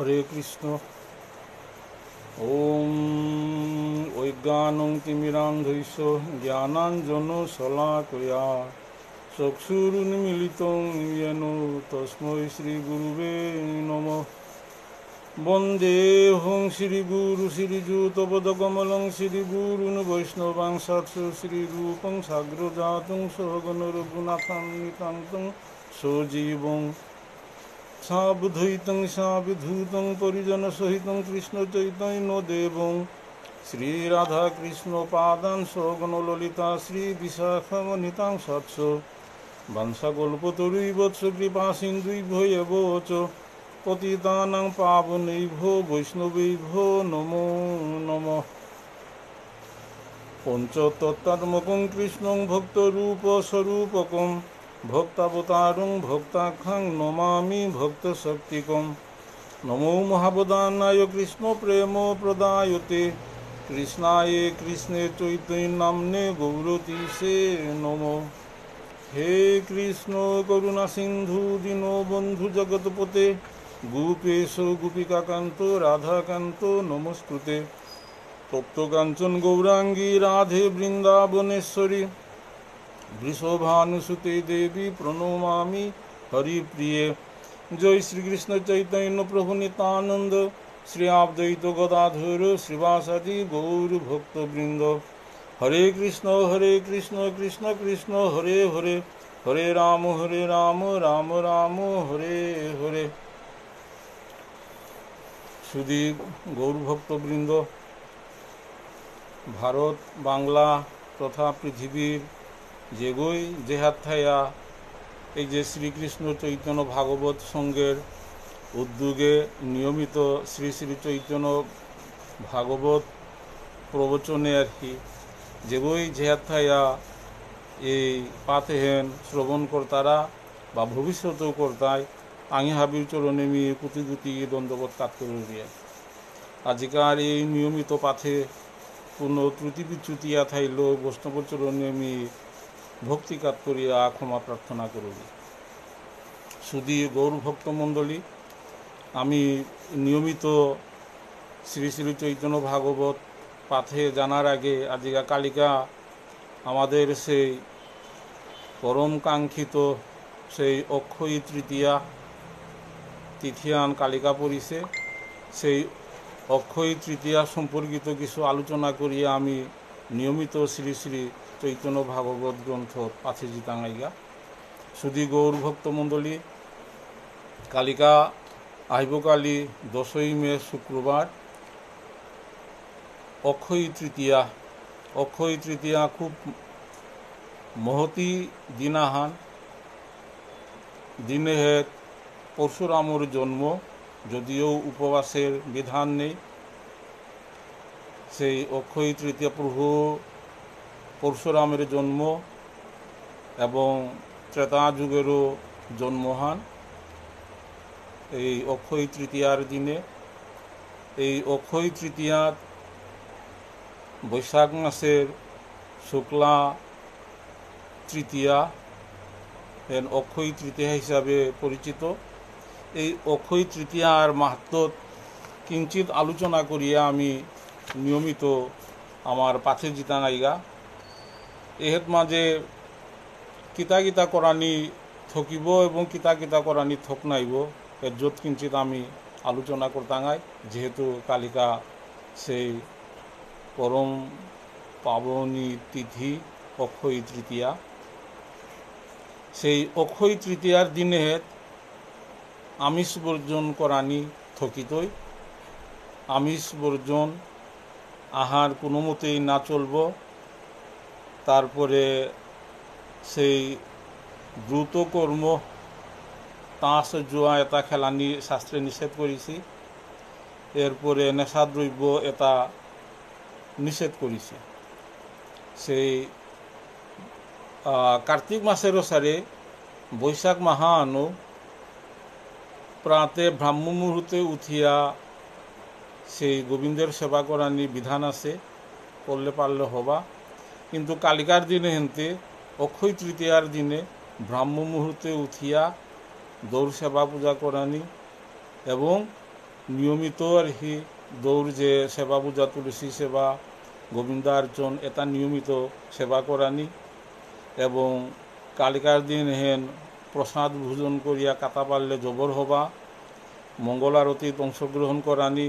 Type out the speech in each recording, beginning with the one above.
হরে কৃষ্ণ ওম ঐজ্ঞানং তিমিরান্ধৈষ জ্ঞানাঞ্জন শলাকয়া চক্ষুরুন্মিলিত যেন তস্মৈ শ্রীগুরুবে নম বন্দেহং শ্রীগুরু শ্রীযুতপদকমলং শ্রীগুরুন বৈষ্ণবাংসাৎস শ্রীরূপং সাগ্রজাতং সহগণ রঘুনাথান্বিতান্তং সজীবং সাবধৈতং সাবধূতং পরিজন সহিত কৃষ্ণ চৈতন্য দেব শ্রীরাধা কৃষ্ণ পাদান সৌগণ ললিতা শ্রী বিশাখামণিতাং সৎস বৎস কৃপা সিন্ধুভ্যব পতিতানাং পাবনৈভো ভো নম নম পঞ্চতত্ত্বাত্মকং কৃষ্ণং ভক্তরূপস্বরূপকম ভোক্তাবতারুং ভোক্তাখ্যাং নমামি শক্তিকম নমো মহাবদানায় কৃষ্ণ প্রেম প্রদায়তে কৃষ্ণায় কৃষ্ণে চৈতন্যামনে গৌরতি সে নম হে কৃষ্ণ করুণা সিন্ধু দীন বন্ধু জগৎপতে গোপেশ গোপিকাকান্ত রাধাকান্ত নমস্কৃতে তপ্ত কাঞ্চন গৌরাঙ্গী রাধে বৃন্দাবনেশ্বরী वृषभानुसुते देवी हरि प्रिय जय श्री कृष्ण चैतन्य प्रभु नितानंद श्री आपद्वैत गदाधर श्रीवासादि गौर भक्तवृंद हरे कृष्ण हरे कृष्ण कृष्ण कृष्ण हरे हरे हरे राम हरे राम राम राम हरे हरे सुधी गौर ভক্তবৃন্দ ভারত বাংলা তথা পৃথিবীর যে গই থাইয়া এই যে শ্রীকৃষ্ণ চৈতন্য ভাগবত সঙ্গের উদ্যোগে নিয়মিত শ্রী শ্রী চৈতন্য ভাগবত প্রবচনে আর কি যেগুই থাইয়া এই পাতেহেন শ্রবণকর্তারা বা ভবিষ্যত কর্তায় আঙি হাবির চরণে মিয়ে কুতি কুতি দ্বন্দ্ববোধ কাত করে দিয়ে আজিকার এই নিয়মিত পাথে কোনো ত্রুটি বিচ্যুতি আথাইল বৈষ্ণব চরণে মিয়ে ভক্তিকাত করিয়া ক্ষমা প্রার্থনা করুন সুদী গৌরভক্ত মণ্ডলী আমি নিয়মিত শ্রী শ্রী চৈতন্য ভাগবত পাথে জানার আগে আজিকা কালিকা আমাদের সেই পরম কাঙ্ক্ষিত সেই অক্ষয় তৃতীয়া তিথিয়ান কালিকা পরিষে সেই অক্ষয় তৃতীয়া সম্পর্কিত কিছু আলোচনা করিয়া আমি নিয়মিত শ্রী শ্রী চৈতন্য ভাগবত গ্রন্থ পাথিজি তাঙাইগা সুদী গৌর ভক্তমণ্ডলী কালিকা আহিবকালি দশই মে শুক্রবার অক্ষয় তৃতীয়া অক্ষয় তৃতীয়া খুব মহতি দিনাহান দিনে হেক পরশুরামর জন্ম যদিও উপবাসের বিধান নেই সেই অক্ষয় তৃতীয়া প্রভু পরশুরামের জন্ম এবং ত্রেতা যুগেরও জন্ম হন এই অক্ষয় তৃতীয়ার দিনে এই অক্ষয় তৃতীয়ার বৈশাখ মাসের শুক্লা তৃতীয়া এর অক্ষয় তৃতীয়া হিসাবে পরিচিত এই অক্ষয় তৃতীয়ার মাহাত্ম কিঞ্চিত আলোচনা করিয়া আমি নিয়মিত আমার পাথে জিতা নায়িকা এহেত মাঝে কিতা কিতা করানি থকিব এবং কিতা কিতা করানি থক নাইব এর যত কিঞ্চিত আমি আলোচনা করতাঙাই যেহেতু কালিকা সেই পরম পাবনী তিথি অক্ষয় তৃতীয়া সেই অক্ষয় তৃতীয়ার দিনে আমিষ বর্জন করানি থকিতই আমিষ বর্জন আহার কোনো মতেই না চলব তারপরে সেই দ্রুত কর্ম তাঁস জোয়া এটা খেলা শাস্ত্রে নিষেধ করেছি এরপরে নেশাদ্রব্য এটা নিষেধ করেছে সেই কার্তিক মাসের সারে বৈশাখ মাহানো প্রাতে ব্রাহ্ম মুহূর্তে উঠিয়া সেই গোবিন্দের সেবা করানি বিধান আছে করলে পারলে হবা কিন্তু কালিকার দিনে হেনতে অক্ষয় তৃতীয়ার দিনে ব্রাহ্ম মুহূর্তে উঠিয়া দৌড় সেবা পূজা করানি এবং নিয়মিত আর কি দৌড় যে সেবা পূজা তুলসী সেবা গোবিন্দার্চন এটা নিয়মিত সেবা করানি এবং কালিকার দিন হেন প্রসাদ ভোজন করিয়া কাটা পারলে জবর হবা মঙ্গল আরতিত অংশগ্রহণ করানি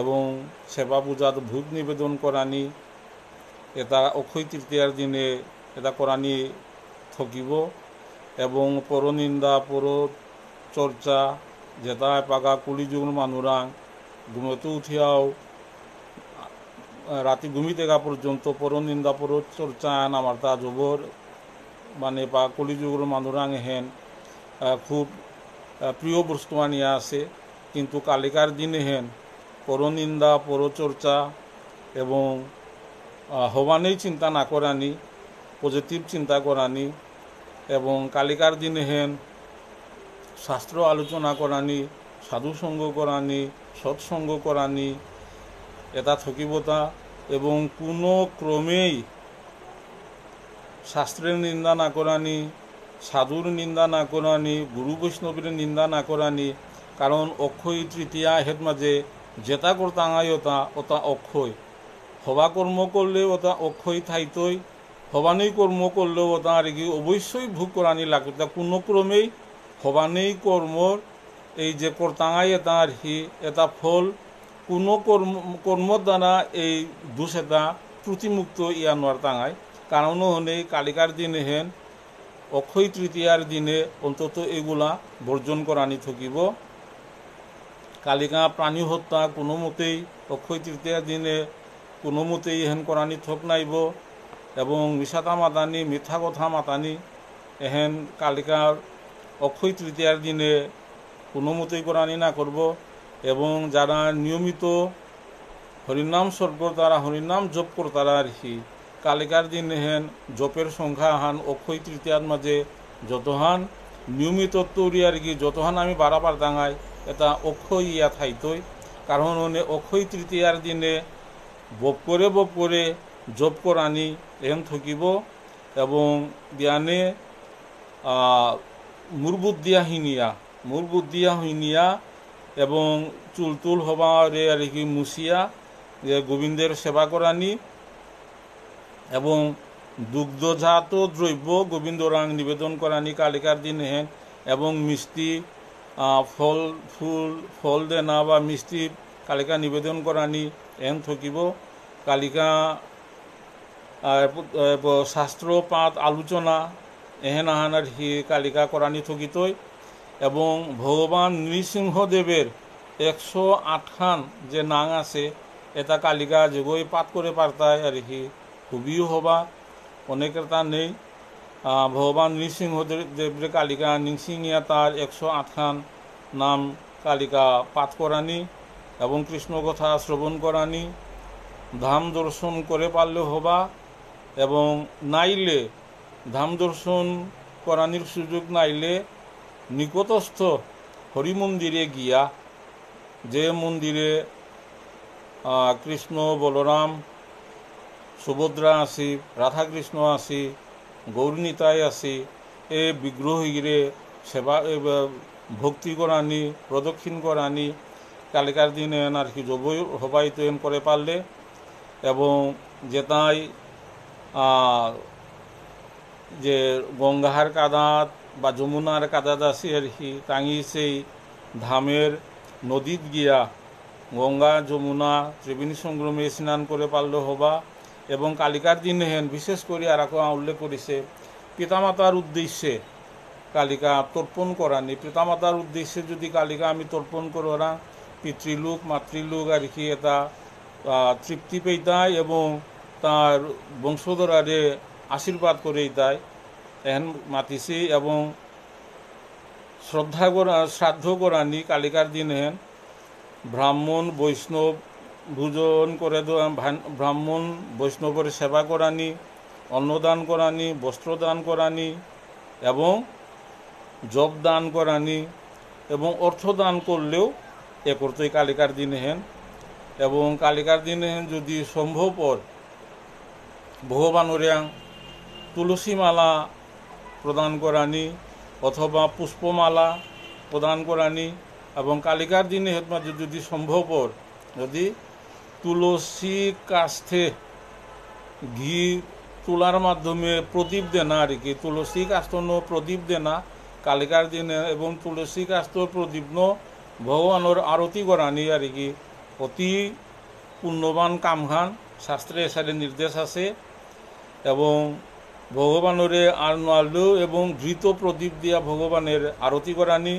এবং সেবা পূজাত ভূত নিবেদন করানি এটা অক্ষয় তৃতীয়ার দিনে এটা কোরআনি থকিব এবং পরনিন্দা পর চর্চা যেটা পাগা কুলিযুগ মানুরাং ঘুমতে উঠিয়াও রাতে ঘুমি থেকে পর্যন্ত পরনিন্দা পর চর্চা আমার তা জবর মানে বা যুগর মানুরাং হেন খুব প্রিয় বস্তু আনিয়া আছে কিন্তু কালিকার দিনে হেন পরনিন্দা পরচর্চা এবং হবানেই চিন্তা না নি পজিটিভ চিন্তা নি এবং কালিকার দিনে হেন শাস্ত্র আলোচনা করানি সাধুসঙ্গ নি সৎসঙ্গ নি এটা থকিবতা এবং কোনো ক্রমেই শাস্ত্রের নিন্দা না নি সাধুর নিন্দা না নি গুরু বৈষ্ণবের নিন্দা না নি কারণ অক্ষয় তৃতীয়া হেত মাঝে জেতা করতা ওতা ওটা অক্ষয় হবা কর্ম করলে ওটা অক্ষয় থাইতই হবানেই কর্ম করলেও ওটা আর কি অবশ্যই ভোগ করানি লাগবে তা কোনো ক্রমেই হবানেই কর্মর এই যে কর্তাঙাই এটা আর হি এটা ফল কোনো কর্ম কর্মর দ্বারা এই দোষ এটা ত্রুটিমুক্ত ইয়া নোয়ার টাঙায় কারণও হলে কালিকার দিনে হেন অক্ষয় তৃতীয়ার দিনে অন্তত এগুলা বর্জন করানি থাকিব কালিকা প্রাণী হত্যা কোনো মতেই অক্ষয় তৃতীয়ার দিনে কোনো মতে ইহেন কোরআনি থোক নাইব এবং মিশাতা মাতানি মিথ্যা কথা মাতানি এহেন কালিকার অক্ষয় তৃতীয়ার দিনে কোনো মতেই কোরআনি না করব এবং যারা নিয়মিত হরিনাম স্বর্গ তারা হরিনাম জপ তারা আর কি কালিকার দিন এহেন জপের সংখ্যা হান অক্ষয় তৃতীয়ার মাঝে যতহান নিয়মিত তৈরি আর কি যতহান আমি বারাবার দাঙাই এটা অক্ষয় ইয়া থাইতই কারণ অনে অক্ষয় তৃতীয়ার দিনে বপ করে বপ করে জপ করানি এন থাকিব এবং জ্ঞানে মুরবুদ্দিয়া হিনিয়া মুরবুদ্দিয়া হিনিয়া এবং চুলটুল হবা রে আর কি মুসিয়া যে গোবিন্দের সেবা করানি এবং দুগ্ধজাত দ্রব্য গোবিন্দ রাং নিবেদন করানি কালিকার দিন হেন এবং মিষ্টি ফল ফুল ফল দেনা বা মিষ্টি কালিকা নিবেদন করানি એમ থাকিব কালিকা শাস্ত্র পাঁত আলোচনা এহেন আহানার হি কালিকা করানি থকিতই এবং ভগবান নৃসিংহদেবের একশো আটখান যে নাং আছে এটা কালিকা যোগই পাঠ করে পারতায় আর কি খুবিও হবা অনেকের তা নেই ভগবান নৃসিংহদেবের কালিকা নৃসিংহিয়া তার একশো আটখান নাম কালিকা পাঠ করানি এবং কৃষ্ণকথা শ্রবণ করানি ধাম দর্শন করে পারলে হবা এবং নাইলে ধাম দর্শন করানির সুযোগ নাইলে নিকটস্থ হরি মন্দিরে গিয়া যে মন্দিরে কৃষ্ণ বলরাম সুভদ্রা আসি রাধাকৃষ্ণ আসি গৌরনীতায় আসি এ বিগ্রহীরে সেবা ভক্তি করানি প্রদক্ষিণ করানি কালিকার দিন আর কি জৈব হবায়িতয়ন করে পারলে এবং যে তাই যে গঙ্গাহার কাদাত বা যমুনার কাদাত আছে আর কি টাঙি সেই ধামের নদীত গিয়া গঙ্গা যমুনা ত্রিবেণী সংগ্রামে স্নান করে পারলে হবা এবং কালিকার দিন হেন বিশেষ করে আর উল্লেখ করেছে পিতামাতার উদ্দেশ্যে কালিকা তর্পণ করানি পিতামাতার উদ্দেশ্যে যদি কালিকা আমি তর্পণ করো না পিতৃলোক মাতৃলোক আর কি এটা তৃপ্তি পেইতায় এবং তার আরে আশীর্বাদ করে দেয় এহেন মাতিছি এবং শ্রদ্ধা করা শ্রাদ্ধ করানি কালিকার দিন হেন ব্রাহ্মণ বৈষ্ণব ভোজন করে ব্রাহ্মণ বৈষ্ণবের সেবা করানি অন্নদান করানি বস্ত্রদান করানি এবং জব দান করানি এবং অর্থদান করলেও এ করতোই কালিকার দিনে হেন এবং কালিকার দিনে হেন যদি সম্ভবপর তুলসী মালা প্রদান করানি অথবা পুষ্পমালা প্রদান করানি এবং কালিকার দিনে হেতমাত যদি সম্ভবপর যদি তুলসী কাস্থে ঘি তুলার মাধ্যমে প্রদীপ দেনা আর কি তুলসী কাস্তন প্রদীপ দেনা কালিকার দিনে এবং তুলসী কাস্ত প্রদীপ্ন ভগবানোর আরতি গরানি আর কি অতি পুণ্যবান কামখান শাস্ত্রে এসারে নির্দেশ আছে এবং ভগবানরে আর নালু এবং ধৃত প্রদীপ দিয়া ভগবানের আরতি করানি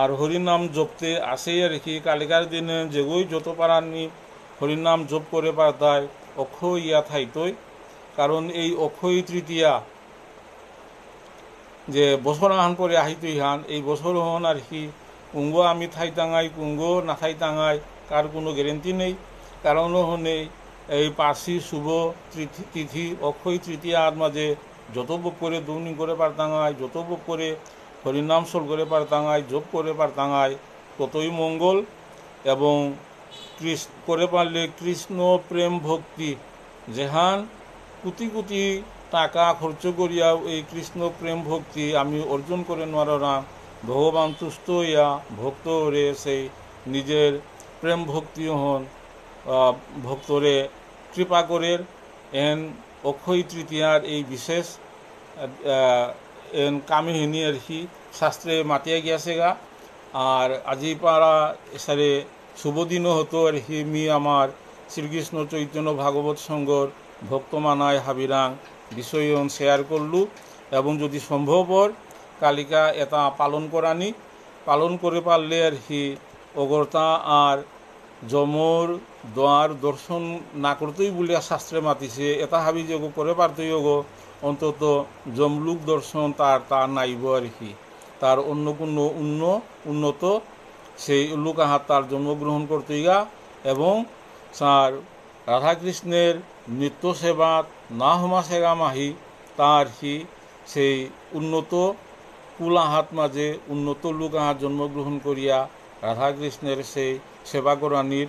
আর হরিনাম জপতে আসেই আর কি কালিকার দিনে যেগুই যত পারানি হরিনাম জপ করে পারতায় অক্ষয় ইয়া থাইতই কারণ এই অক্ষয় তৃতীয়া যে বছর আহান করে আহিত ইহান এই বছর হন আর কি কুঙ্গো আমি থাই টাঙাই কুঙ্গো না থাই টাঙাই কার কোনো গ্যারেন্টি নেই কারণও নেই এই পাশি শুভ তিথি অক্ষয় তৃতীয়ার মাঝে যত বোক করে দৌনি করে পার টাঙায় যত বোক করে হরিনাম সল করে পার টাঙায় যোগ করে পার টাঙায় ততই মঙ্গল এবং করে পারলে কৃষ্ণ প্রেম ভক্তি যেহান কোটি কোটি টাকা খরচ করিয়াও এই কৃষ্ণ প্রেম ভক্তি আমি অর্জন করে না ভগবান তুষ্ট হইয়া ভক্ত রে সেই নিজের প্রেম ভক্তি হন ভক্তরে কৃপা করে এন অক্ষয় তৃতীয়ার এই বিশেষ এন কামিহিনী আর কি শাস্ত্রে মাতিয়া গিয়াছে গা আর আজি পাড়া এসারে শুভদিনও হতো আর হি মি আমার শ্রীকৃষ্ণ চৈতন্য ভাগবত সঙ্গর ভক্তমানায় হাবিরাং বিষয় শেয়ার করলু এবং যদি সম্ভবপর কালিকা এটা পালন করানি পালন করে পারলে আর হি অগরতা আর জমর দোয়ার দর্শন না করতেই বলিয়া শাস্ত্রে মাতিছে এটা হাবি যোগ করে পারতেই অগ অন্তত জমলুক দর্শন তার তা নাইব আর কি তার অন্য কোনো উন্ন উন্নত সেই লুকাহাত তার জন্মগ্রহণ করতেই গা এবং তার রাধাকৃষ্ণের নৃত্য সেবা না হমা সেগা মাহি তার কি সেই উন্নত আহাত মাঝে উন্নত লোক আহার জন্মগ্রহণ করিয়া রাধাকৃষ্ণের সেই সেবা করানির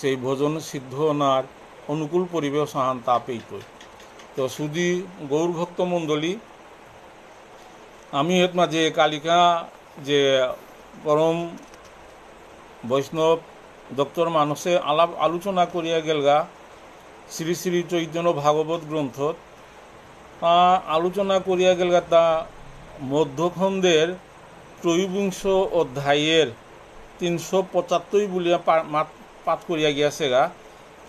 সেই ভোজন সিদ্ধনার অনুকূল পরিবেশ আহান তা পেইত তো সুদি গৌরভক্ত মণ্ডলী আমি এত মাঝে কালিকা যে পরম বৈষ্ণব ডক্টর মানসে আলাপ আলোচনা করিয়া গেলগা শ্রী শ্রী চৈতন্য ভাগবত গ্রন্থত আলোচনা করিয়া গেলগা তা মধ্যখণ্ডের ত্রয়োবিংশ অধ্যায়ের তিনশো পঁচাত্তর বলিয়া পাঠ করিয়া গিয়াছে গা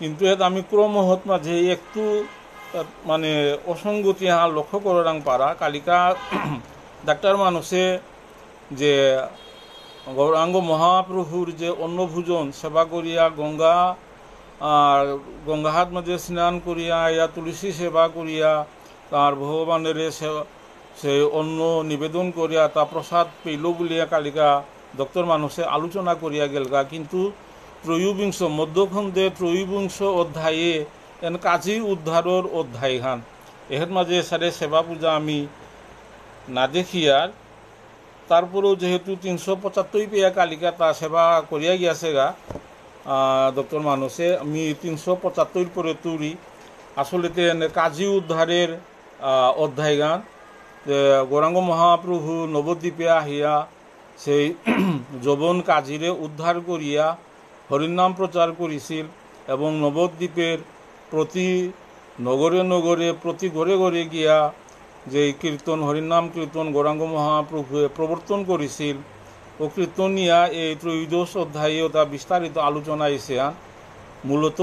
কিন্তু এত আমি ক্রমহত মাঝে একটু মানে অসঙ্গতি হা লক্ষ্য করাং পারা কালিকা ডাক্তার মানুষে যে গৌরাঙ্গ মহাপ্রভুর যে অন্নভোজন সেবা করিয়া গঙ্গা আর গঙ্গাহাত মাঝে স্নান করিয়া ইয়া তুলসী সেবা করিয়া তার ভগবানের সেবা সে অন্য নিবেদন করিয়া তা প্রসাদ পেল বলিয়া কালিকা ডক্টর মানুষে আলোচনা করিয়া গেলগা কিন্তু ত্রয়োবিংশ মধ্যখণ্ডে ত্রয়োবিংশ অধ্যায়ে এন কাজী উদ্ধারর অধ্যায় হান এহের মাঝে সারে সেবা পূজা আমি না দেখিয়ার তারপরেও যেহেতু তিনশো পঁচাত্তর পেয়া কালিকা তা সেবা করিয়া গিয়াছে গা ডক্টর মানুষে আমি তিনশো পঁচাত্তর পরে তুরি আসলে কাজী উদ্ধারের অধ্যায় গান গৌরাঙ্গ মহাপ্রভু নবদ্বীপে আহিয়া সেই যৌবন কাজিরে উদ্ধার করিয়া হরিনাম প্রচার করেছিল এবং নবদ্বীপের প্রতি নগরে নগরে প্রতি ঘরে ঘরে গিয়া যে কীর্তন হরিনাম কীর্তন গৌরাঙ্গ মহাপ্রভুয়ে প্রবর্তন করেছিল ও কীর্তন নিয়া এই ত্রয়োদশ অধ্যায়ে তা বিস্তারিত আলোচনা এসে মূলত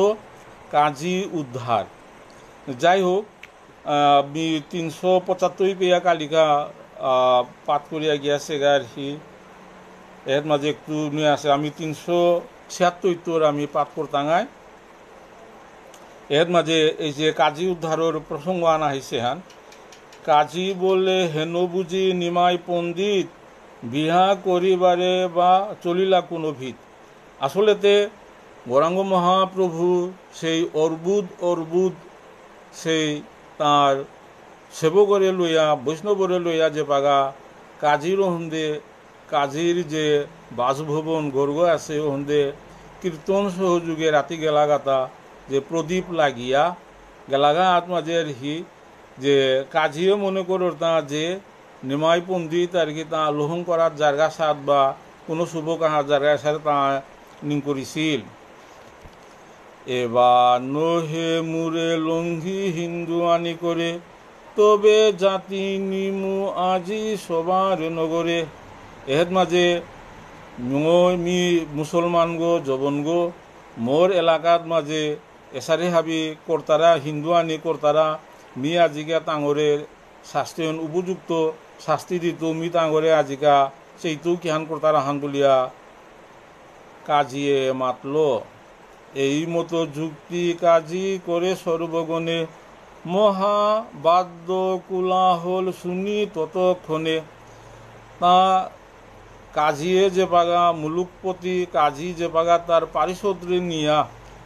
কাজী উদ্ধার যাই হোক তিনশো পঁচাত্তর পেয়া কালিকা পাঠ করিয়া গিয়াছে গার সি এর মাঝে একটু নিয়ে আছে আমি তিনশো ছিয়াত্তর আমি পাঠ করতাঙাই এর মাঝে এই যে কাজী উদ্ধারের প্রসঙ্গ আনা হয়েছে হান কাজী বলে হেন বুঝি নিমাই পণ্ডিত বিহা করিবারে বা চলিলা কোনো ভিত আসলেতে গৌরাঙ্গ মহাপ্রভু সেই অর্বুদ অর্বুদ সেই তাঁর সেবকরে লইয়া বৈষ্ণবরে লইয়া যে পাগা কাজীর হন্দে কাজীর যে বাসভবন গর্গ আছে হন্দে কীর্তন সহযোগে রাতি গেলাগাতা যে প্রদীপ লাগিয়া গেলাগা আর কি যে কাজিও মনে করো তা যে নিমাই পণ্ডিত আর কি তা লোহন করার জায়গা সাত বা কোনো শুভ কাহার জায়গায় সাথে তা নিং করেছিল এবার নোহে মুরে লঙ্ঘি হিন্দু আনি করে তবে জাতি নিমু আজি সবার নগরে এহেত মাঝে মি মুসলমান গো জবন গো মোর এলাকাত মাঝে এসারে হাবি কর্তারা হিন্দু আনি কর্তারা মি আজিকা তাঙরে শাস্তিয়ন উপযুক্ত শাস্তি দিত মি তাঙরে আজিকা সেইটু কিহান কর্তারা হান বলিয়া কাজিয়ে মাতলো এই মতো যুক্তি কাজী করে সর্বগণে মহা বাদ্য কুলাহল শুনি ততক্ষণে তা কাজিয়ে যে পাগা মুলুকপতি কাজী যে পাগা তার পারিষদ্রে নিয়া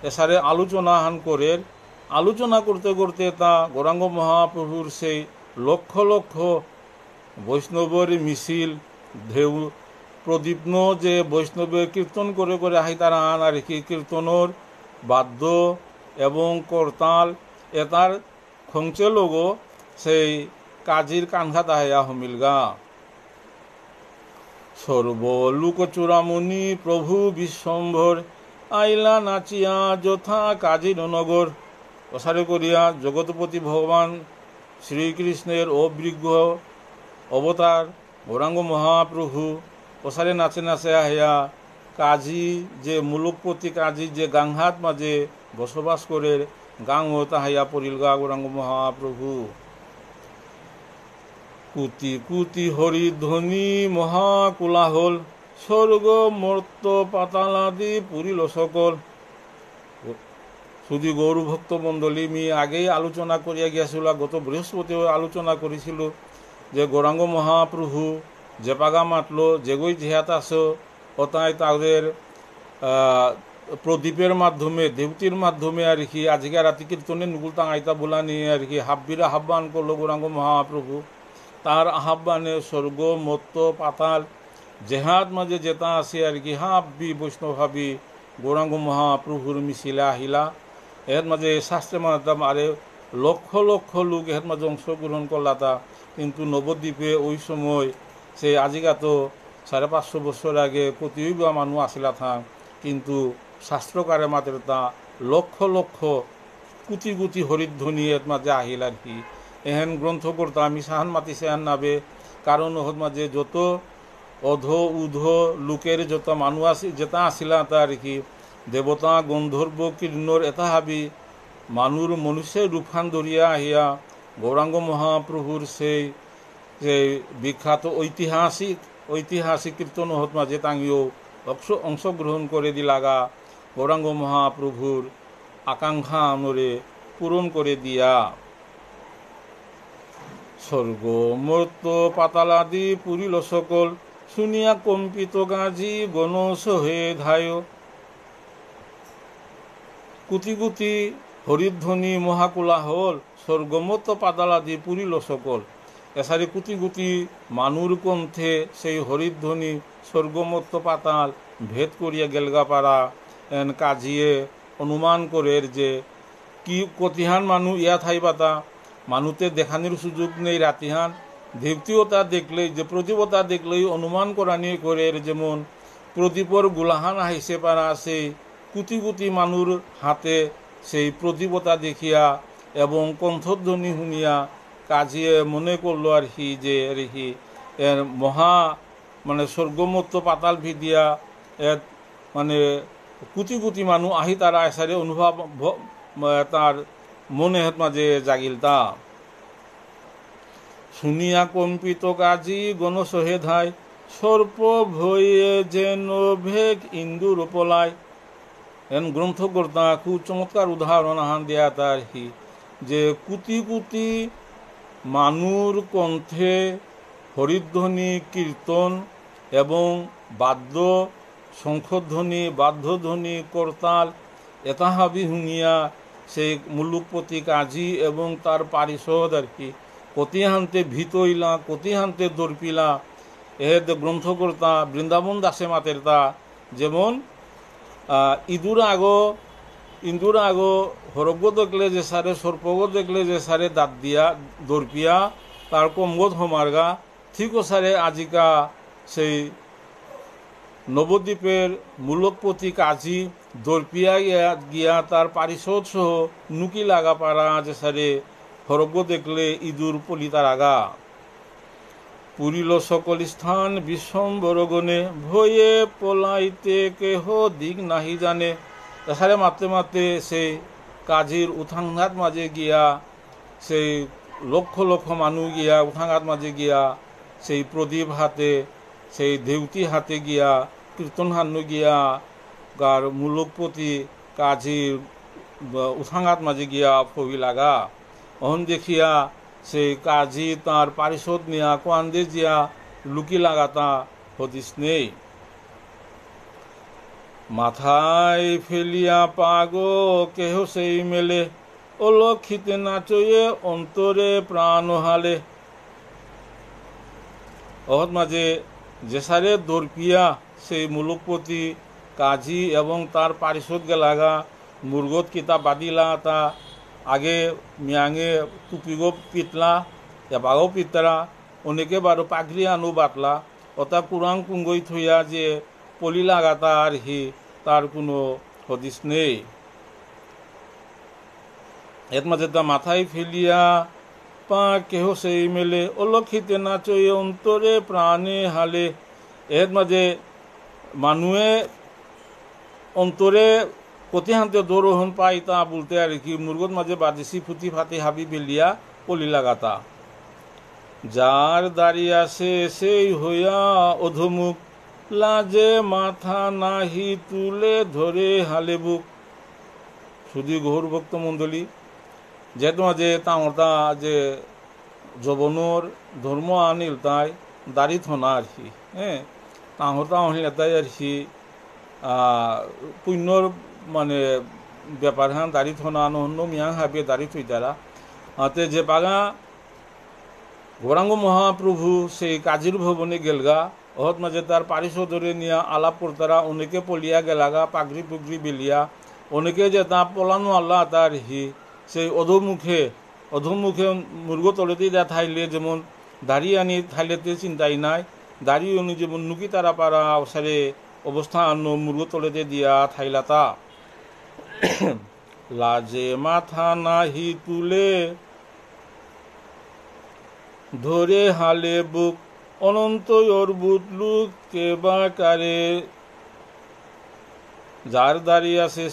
এসারে আলোচনা হান করে আলোচনা করতে করতে তা গৌরাঙ্গ মহাপ্রভুর সেই লক্ষ লক্ষ বৈষ্ণবের মিছিল ঢেউ প্রদীপ্ন যে বৈষ্ণবে কীর্তন করে করে আন আর কি কীর্তনর বাদ্য এবং করতাল এতার খংচে লোগো সেই কাজীর কানঘা তাহাইয়া হমিলগা সর্বলোকচূড়ামণি প্রভু বিশ্বম্ভর আইলা নাচিয়া যথা কাজীর নগর প্রসারে করিয়া জগৎপতি ভগবান শ্রীকৃষ্ণের অবৃজ্ঞ অবতার গৌরাঙ্গ মহাপ্রভু ওসারে নাচে নাচে আহিয়া কাজী যে মুলুকপতি কাজী যে গাংহাত মাঝে বসবাস করে গাং ও তাহাইয়া পড়িল গা গৌরাঙ্গ মহাপ্রভু কুতি কুতি হরি ধ্বনি মহাকুলাহল স্বর্গ মর্ত পাতালাদি পুরিল সকল শুধু গৌরু ভক্ত মন্ডলী মি আগেই আলোচনা করিয়া গিয়াছিল গত বৃহস্পতিও আলোচনা করেছিল যে গৌরাঙ্গ মহাপ্রভু মাতলো যেগুই জেহাত আসো তাই তাদের প্রদীপের মাধ্যমে দেবতির মাধ্যমে আর কি আজকে রাতি কীর্তনে নুকুল বোলা নিয়ে আর কি হাব্বির আহ্বান করলো গৌরাঙ্গ মহাপ্রভু তার আহ্বানে স্বর্গ মত্ত পাতাল জেহাদ মাঝে জেতা আছে আর কি হাব্বি বৈষ্ণব হাবি গৌরাঙ্গ মহাপ্রভুর মিছিলা আহিলা এর মাঝে শাস্ত্রে মাধ্যম আরে লক্ষ লক্ষ লোক এর মাঝে অংশগ্রহণ করলাতা কিন্তু নবদ্বীপে ওই সময় সে আজিকা তো সাড়ে পাঁচশো বছর আগে প্রতিবা মানুষ আসিলা থা কিন্তু শাস্ত্রকারে মাত্র তা লক্ষ লক্ষ কুচি কুচি হরিধ্বনি এর মাঝে আহিল আর কি এহেন গ্রন্থ করতা আমি সাহান মাতি সেহান নাবে কারণ ওহত মাঝে যত অধ উধ লোকের যত মানুষ আসি যেটা আসিল তা আর কি দেবতা গন্ধর্ব কীর্ণর এটা হাবি মানুর মনুষ্যের রূপান ধরিয়া আহিয়া গৌরাঙ্গ মহাপ্রভুর সেই যে বিখ্যাত ঐতিহাসিক ঐতিহাসিক কীর্তন মহাত্মা তাঙ্গিও অংশ অংশগ্রহণ করে দিলাগা গৌরাঙ্গ মহাপ্রভুর আকাঙ্ক্ষা আমরে পূরণ করে দিয়া স্বর্গ মর্ত পাতালাদি পুরিল সকল শুনিয়া কম্পিত গাজী গণস হয়ে ধায় কুতিগুতি হরিধ্বনি হল স্বর্গমত পাতালাদি পুরিল সকল এসারি কুটি কুটি মানুর কণ্ঠে সেই হরিধ্বনি স্বর্গমত্ত পাতাল ভেদ করিয়া গেলগাপাড়া কাজিয়ে অনুমান করে যে কি কতিহান মানু ইয়া পাতা মানুতে দেখানির সুযোগ নেই রাতিহান ধীপ্তিওতা দেখলেই যে প্রদীপতা দেখলেই অনুমান করা নিয়ে করে যেমন প্রদীপর গুলাহান আহিছে পারা সেই কুতি কুতি মানুর হাতে সেই প্রদীপতা দেখিয়া এবং কণ্ঠধ্বনি শুনিয়া কাজিয়ে মনে করলো আর হি যে আর কি এর মহা মানে স্বর্গমত্ত পাতাল ভিদিয়া এর মানে কুটি কুটি মানুষ আহি তারা এসারে অনুভব তার মনে হেত মাঝে জাগিল তা শুনিয়া কম্পিত কাজি গণ হে ধায় সর্প ভয়ে যেন ভেগ ইন্দুর পলায় এন গ্রন্থকর্তা খুব চমৎকার উদাহরণ আহান দিয়া তার হি যে কুতি কুতি মানুর কণ্ঠে হরিধ্বনি কীর্তন এবং বাদ্য শঙ্খধ্বনি বাদ্যধ্বনি করতাল এতাহাবি হুঙিয়া সেই মুলুকপতি কাজী এবং তার পারিষদ আর কি কতিহান্তে ভিতইলা কতিহান্তে দর্পিলা এহেদ গ্রন্থকর্তা বৃন্দাবন দাসে মাতের তা যেমন ইদুর আগ ইন্দুর আগো হরগ্য দেখলে যে সারে সর্পগ দেখলে যে সারে দাঁত দিয়া দর্পিয়া তার কমগত হমার্গা ঠিক সারে আজিকা সেই নবদ্বীপের মূলকপতি কাজী দর্পিয়া গিয়া গিয়া তার পারিশোধ সহ নুকি লাগা পারা যে সারে হরগ্য দেখলে ইঁদুর পলিতার আগা পুরিল সকল স্থান বিশ্বম্বরগণে ভয়ে পলাইতে কেহ দিক নাহি জানে এখানে মারতে মাতে সেই কাজীর উঠাংঘাত মাঝে গিয়া সেই লক্ষ লক্ষ মানুষ গিয়া উঠাংঘাত মাঝে গিয়া সেই প্রদীপ হাতে সেই দেউতি হাতে গিয়া কীর্তন হান্নু গিয়া গার মূলকপতি কাজীর উঠাঙাত মাঝে গিয়া ফবি লাগা অহন দেখিয়া সেই কাজী তাঁর পারিষদ নিয়া কোয়ান্দে জিয়া লুকি লাগাতা হদিস নেই মাথায় ফেলিয়া পাগ কেহ সেই মেলে অলক্ষিতে নাচয়ে অন্তরে প্রাণ হালে অহৎ মাঝে জেসারে দর্পিয়া সেই মুলুকপতি কাজী এবং তার পারিষদ গেলাগা মুরগত কিতা বাদিলা তা আগে মিয়াঙে তুপিগো পিটলা এবাগো পিতরা অনেকে বারো পাগড়ি আনো বাতলা অতা কুরাং কুঙ্গই থইয়া যে পলি লাগাতা আর হি তার কোনো হদিস নেই এর মাঝে তা মাথায় ফেলিয়া পা কেহ সেই মেলে অলক্ষিতে নাচই অন্তরে প্রাণে হালে এর মাঝে মানুয়ে অন্তরে প্রতিহান্তে দৌরোহন পাই তা বলতে আর কি মুরগত মাঝে বাদিসি ফুটি ফাটি হাবি বেলিয়া পলি লাগাতা যার দাঁড়িয়ে আছে সেই হইয়া অধমুখ লাজে মাথা নাহি তুলে ধরে হালে বুক শুধু গৌর ভক্ত মণ্ডলী যেহেতু যে তামতা যে যবনর ধর্ম আনিল তাই দাড়ি থনা আর কি হ্যাঁ তাহতা অনিল তাই আর কি পুণ্যর মানে ব্যাপার হ্যাঁ দাড়ি থনা অন্য মিয়াং হাবিয়ে দাড়ি থই তারা হাতে যে পাগা গৌরাঙ্গ মহাপ্রভু সেই কাজীর ভবনে গেলগা অহত মাঝে তার পারি চৌধুরী নিয়া আলাপ করতারা অনেকে পলিয়া গেলাগা পাগড়ি পুগড়ি বিলিয়া অনেকে যে তা পলানো আল্লাহ তার হি সেই অধুমুখে অধুমুখে মুরগ তলেতেই যা থাইলে যেমন দাঁড়িয়ে আনি থাইলেতে চিন্তাই নাই দাঁড়িয়ে উনি যেমন নুকি তারা পারা অবসারে অবস্থান মুরগ তলেতে দিয়া থাইলাতা লাজে মাথা নাহি তুলে ধরে হালে বুক অনন্ত অর্বুত লুক কেবা কারে যার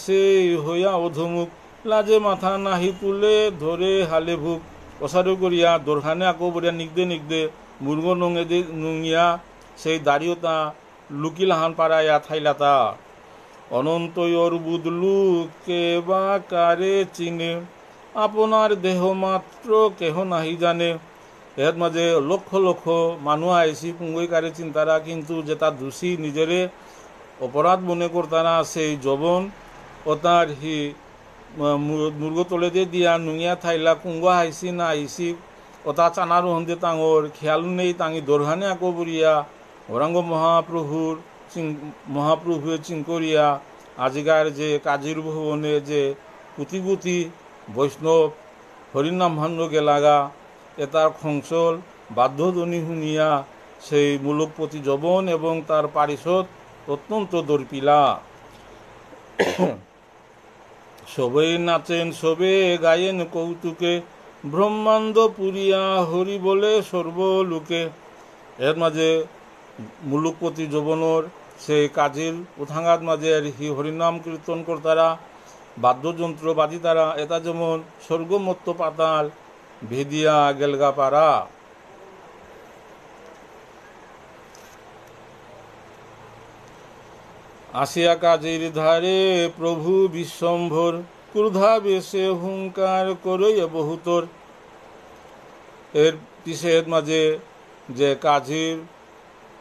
সেই হইয়া অধমুখ লাজে মাথা নাহি তুলে ধরে হালে ভুক অসারু করিয়া দোরখানে আকো বরিয়া নিগদে নিগদে মুর্গ নুঙে নুঙিয়া সেই দাঁড়িয়ে তা লাহান পাড়াইয়া থাইলাতা অনন্ত অর্বুদ লুক কেবা কারে চিনে আপনার দেহ মাত্র কেহ নাহি জানে এর মাঝে লক্ষ লক্ষ মানুহ আইসি পুংগৈকাৰী চিন্তাৰা কিন্তু যে তার দোষী নিজৰে অপৰাধ মনে কৰ্তানা সেই যৌৱন অতাৰ সি মুৰ্গ তলেদে দিয়া নুঙিয়া ঠাইলা কুংগ আহিছি না আহিছি চানা চানাৰো হন্দে তাঙৰ খেয়াল নেই তাঙি দরহানে আকৌ বুড়িয়া ওরাঙ্গ মহাপ্ৰভুৰ চিং মহাপ্ৰভুৱে চিংকৰীয়া আজিকার যে কাজীর ভবনে যে কুতি কুতি বৈষ্ণব হরিনাম ভাণ্ড গেলাগা এটার তার খংসল বাধ্যধ্বনি শুনিয়া সেই মূলকপতি যবন এবং তার পারিশোধ অত্যন্ত দর্পিলা সবেই নাচেন সবে গায়েন কৌতুকে ব্রহ্মাণ্ড পুরিয়া হরি বলে সর্বলোকে এর মাঝে মুলুকপতি যৌবনর সেই কাজীর উঠাঙ্গার মাঝে হি হরিনাম কীর্তন কর্তারা বাদ্যযন্ত্র তারা এটা যেমন স্বর্গমত্ত পাতাল ভেদিয়া গেলগাপাড়া আসিয়া কাজের ধারে প্রভু বিশ্বম্ভর ক্রুধা বেশে হুঙ্কার করইয়া বহুতর এর পিসের মাঝে যে কাজীর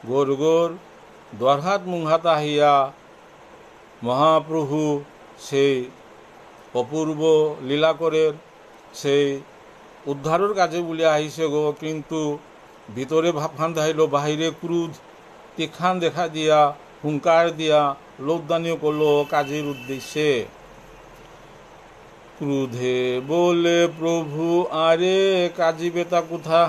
গোর গোর দরহাত মুহাত আহিয়া মহাপ্রভু সেই অপূর্ব লীলা করে সেই উদ্ধারের কাজে বলে আহিছে গো কিন্তু ভিতরে ভাবখান ধাইল বাহিরে ক্রুধ তীক্ষান দেখা দিয়া হুঙ্কার দিয়া লোকদানি করল কাজের উদ্দেশ্যে ক্রুধে বলে প্রভু আরে কাজী বেতা কোথা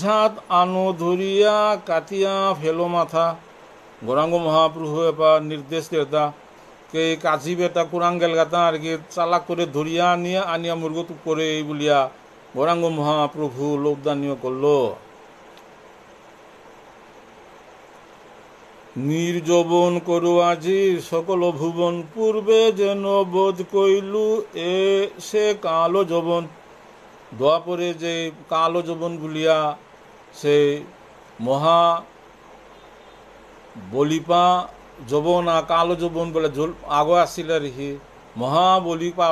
ঝাঁত আনো ধরিয়া কাটিয়া ফেলো মাথা গৌরাঙ্গ মহাপ্রভু এবার নির্দেশ দেতা কে কাজী বেতা কুরাঙ্গেল গাতা আর কি চালাক করে ধরিয়া আনিয়া আনিয়া মুরগত করে এই বলিয়া গৌরাঙ্গ মহাপ্রভু লোকদানীয় করল নির্যবন করু আজি সকল ভুবন পূর্বে যেন বোধ কইলু এ সে কালো যবন দোয়াপরে যে কালো যবন বুলিয়া সে মহা বলিপা যবন আর কালো যবন বলে আগ আসিল রেহি মহা বলিপা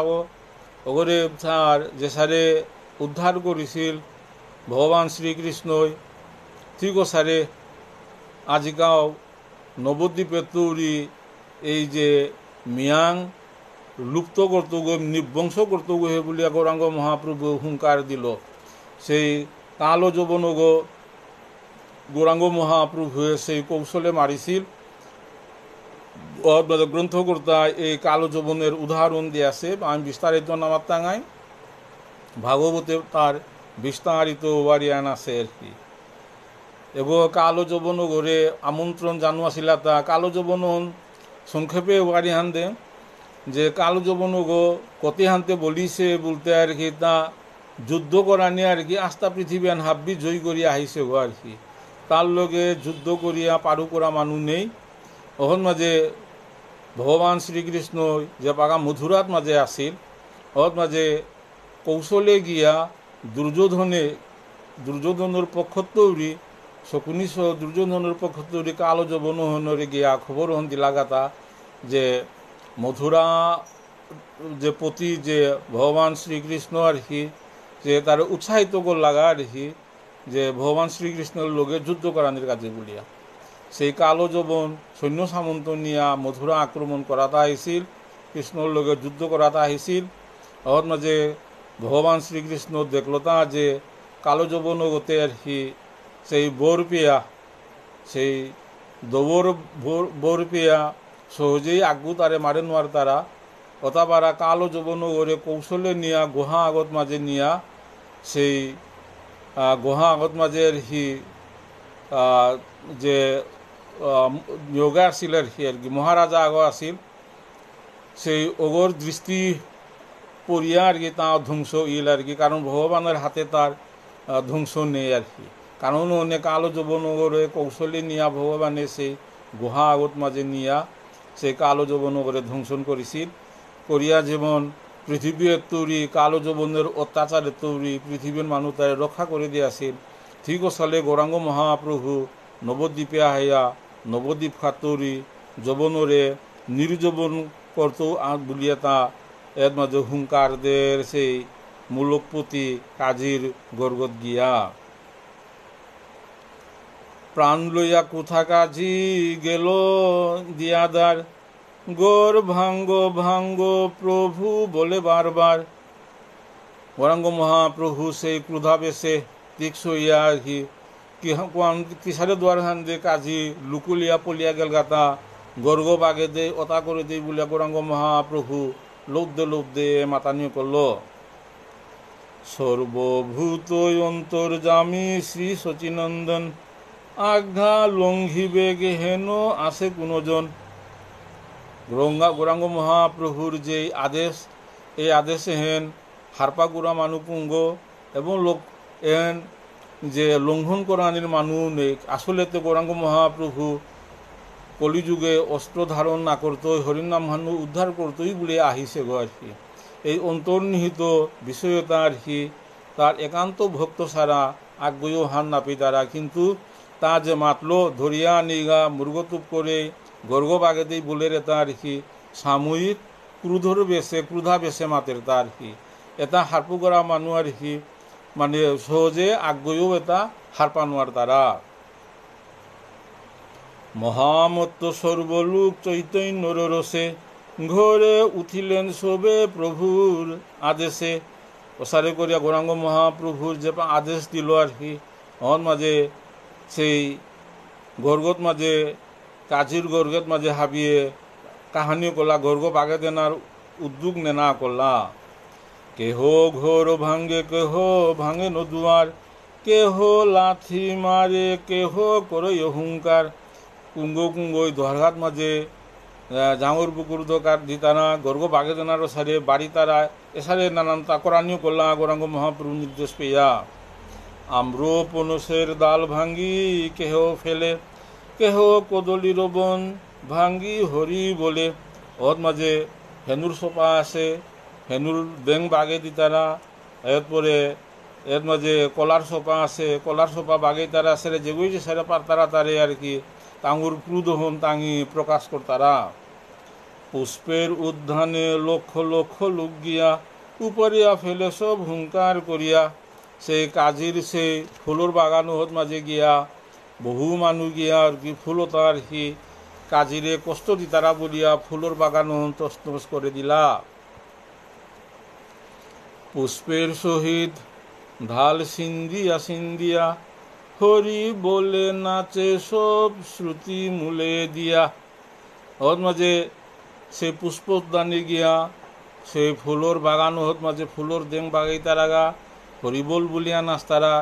ওগরে তার যে সারে উদ্ধাৰ কৰিছিল ভগৱান শ্ৰীকৃষ্ণই ঠিক কথাৰে আজিকাও নৱদ্বীপে তৌৰি এই যে মিয়াং লুপ্ত কৰ্তগৈ নিবংশ কৰ্তগৈহে বুলি গৌৰাংগ মহাপ্ৰভু হুংকাৰ দিল সেই কাল যৌৱনগ গৌৰাংগ মহাপ্ৰভুৱে সেই কৌশলে মাৰিছিল গ্রন্থকর্তা এই কালো যৌবনের উদাহরণ দিয়ে আছে আমি বিস্তারিত নামাত টাঙায় ভাগবতে তার বিস্তারিত ওবারিয়ান আছে আর কি এবং কালো যৌবন গড়ে আমন্ত্রণ জানুয়াছিল তা কালো যৌবন সংক্ষেপে ওয়ারি দে যে কালো যৌবন গো কতে হানতে বলিছে বলতে আর কি তা যুদ্ধ করা নিয়ে আর কি আস্থা পৃথিবী হাব্বি জয় করি আহিছে গো আর কি তার লগে যুদ্ধ করিয়া পারু করা মানুষ নেই অহন মাঝে ভগবান শ্রীকৃষ্ণ যে পাকা মধুরাত মাঝে আসিল অহত মাঝে কৌশলে গিয়া দুর্যোধনে দুর্যোধনের পক্ষ তৈরি শকুনি সহ দুর্যোধনের পক্ষ তৈরি কালো যবনহনরে গিয়া খবর হন্তি লাগাতা যে মথুরা যে প্রতি যে ভগবান শ্রীকৃষ্ণ আর কি যে তার উৎসাহিত কর লাগা আর কি যে ভগবান শ্রীকৃষ্ণের লোকের যুদ্ধ করানির কাজে বলিয়া সেই কালো যবন সৈন্য সামন্ত নিয়া মথুরা আক্রমণ করাতা আহিছিল কৃষ্ণর লোকের যুদ্ধ করাতা আহিছিল অহত মাঝে ભગવાન શ્રી કૃષ્ણ દેખલતા જે কালো যৌবন গতে আর সেই বরপিয়া সেই দৌর বরপিয়া সহজেই আগু তারে মারে নোয়ার তারা অতাবারা কালো যৌবন গড়ে কৌশলে নিয়া গুহা আগত মাঝে নিয়া সেই গুহা আগত মাঝে আর কি যে যোগা আসিল আর কি আর কি মহারাজা আগ আসিল সেই অগর দৃষ্টি পড়িয়া আর কি তা ধ্বংস ইল আর কি কারণ ভগবানের হাতে তার ধ্বংস নেই আর কি কারণ অনেক আলো যৌবনগরে কৌশলী নিয়া ভগবানে সেই গুহা আগত মাঝে নিয়া সেই কালো যৌবনগরে ধ্বংসন করেছিল করিয়া যেমন পৃথিবীর তৈরি কালো যৌবনের অত্যাচারে তৈরি পৃথিবীর মানুষ তাই রক্ষা করে দিয়াছিল ঠিক সালে গৌরাঙ্গ মহাপ্রভু নবদ্বীপে আহিয়া নবদ্বীপ খাতুরি যৌবনরে নির্যৌবন করত বলিয়া তা এর মধ্যে হুঙ্কারদের সেই মূলকপতি কাজীর গর্গত গিয়া প্রাণ লইয়া কোথা কাজি গেল দিয়াদার গোর ভাঙ্গ ভাঙ্গ প্রভু বলে বারবার বরাঙ্গ মহাপ্রভু সেই ক্রুধাবেশে তীক্ষ হইয়া আর কি কিসারে দুয়ার হান দে কাজি লুকুলিয়া পলিয়া গেল গাতা গর্গ বাগে দে অতা করে দে বলিয়া গৌরাঙ্গ মহাপ্রভু লুব্ধে লুব্ধে মাতানীয় করল সর্বভূত অন্তর্জামী শ্রী সচিনন্দন আঘা বেগে হেন আসে কোনোজন গঙ্গা গৌরাঙ্গ মহাপ্রভুর যে আদেশ এই আদেশে হেন মানু মানুপুঙ্গ এবং লোক এন যে লঙ্ঘন করানির মানুষ তো গৌরাঙ্গ মহাপ্রভু কলিযুগে অস্ত্র ধারণ না করতই হরিনাম হানু উদ্ধার করতই বলে আহিছে গো আর কি এই অন্তর্নিহিত বিষয়তা আর কি তার একান্ত ভক্ত সারা আগ্রহ হান নাপি দ্বারা কিন্তু তা যে মাতল ধরিয়া নিগা মুরগতুপ করে গর্গবাগেতেই বলে রে তা আর কি সাময়িক ক্রুধর বেশে ক্রুধা বেশে মাতের তা আর কি এটা হারপু করা মানুষ আর কি মানে সহজে আগ্রহ এটা হারপানোয়ার তারা মহামত্ত সর্বলোক চৈতন্য রসে ঘরে উঠিলেন সবে প্রভুর আদেশে ওসারে করিয়া গৌরাঙ্গ মহাপ্রভুর যে আদেশ দিল আর কি অন মাঝে সেই গর্গত মাঝে কাজির গর্গত মাঝে হাবিয়ে কাহানিও করলা গর্গ আগে দেনার উদ্যোগ নেনা করলা কেহ ঘোর ভাঙ্গে কেহ ভাঙে নদুয়ার কেহ লাথি মারে কেহ করে অহংকার কুঙ্গ कुंगोय द्वारघात মাঝে জাঙর পুকুর দোকার দিতানা গর্গ বাগেদনারও সারে বাড়ি তারা এসারে নানান তাকরানিও করলাম গৌরাঙ্গ মহাপ্রভু নির্দেশ পেয়া আম্রো পনসের দাল ভাঙ্গি কেহ ফেলে কেহ কদলি রোবন ভাঙ্গি হরি বলে অত মাঝে ফেনুর সোপা আছে ফেনুর বেং বাগে দিতারা এরপরে এর মাঝে কলার সোপা আছে কলার সোপা বাগে তারা আসে যেগুলি সেরা পার তারা তারে আর কি তাঙুর হন তাঙি প্রকাশ করতারা পুষ্পের উদ্যানে লক্ষ লক্ষ লোক গিয়া উপরিয়া ফেলে সব হুঙ্কার করিয়া সেই কাজির সে ফুলর বাগান হত মাঝে গিয়া বহু মানুষ গিয়া আর কি ফুলতার সি কাজিরে কষ্ট দিতারা বলিয়া ফুলর বাগান তসনস করে দিলা পুষ্পের সহিত ঢাল সিন্দিয়া সিন্দিয়া হরি বলে নাচে সব শ্রুতি মূলে দিয়া হত মাঝে সে পুষ্পদানি গিয়া সে ফুলর বাগান হত মাঝে ফুলর দেং বাগাইতা হরি বল বলিয়া নাস্তারা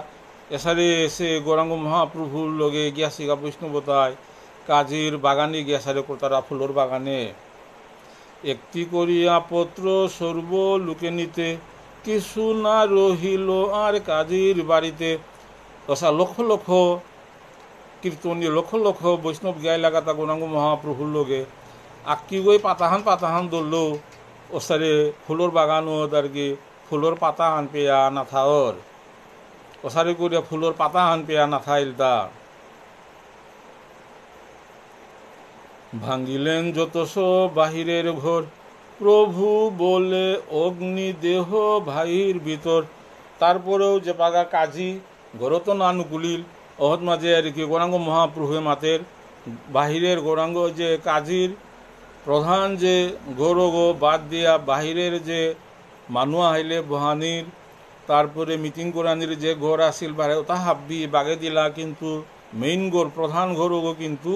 এসারে এসে গৌরাঙ্গ মহাপ্রভুর লগে গিয়া শিকা বৈষ্ণবতায় কাজের বাগানে গিয়া সারে কোতারা ফুলর বাগানে একটি করিয়া পত্র সর্ব লুকে নিতে কিছু না রহিল আর কাজের বাড়িতে তথা লক্ষ লক্ষ কীর্তনীয় লক্ষ লক্ষ বৈষ্ণব গায়ে লাগাতা গুণাঙ্গ মহাপ্রভুর লোকে আঁকি গই পাতাহান পাতাহান দৌড়লো ওসারে বাগান ও আর কি ফুলর পাতা আন পেয়া ওর ওসারে করে ফুলর পাতা আন পেয়া নাথা দা ভাঙ্গিলেন যত বাহিরের ঘর প্রভু বলে অগ্নি দেহ ভাইর ভিতর তারপরেও যে পাগা কাজী গরতনানুগুলিল অহত মাঝে আর কি গৌরাঙ্গ মহাপ্রভু মাতের বাহিরের গৌরাঙ্গ যে কাজীর প্রধান যে গৌরগ বাদ দিয়া বাহিরের যে মানুয়া আইলে বহানির তারপরে মিটিং কোরআনির যে ঘর আসিল বারে ওটা হাব্বি বাগে দিলা কিন্তু মেইন গোর প্রধান ঘরগো কিন্তু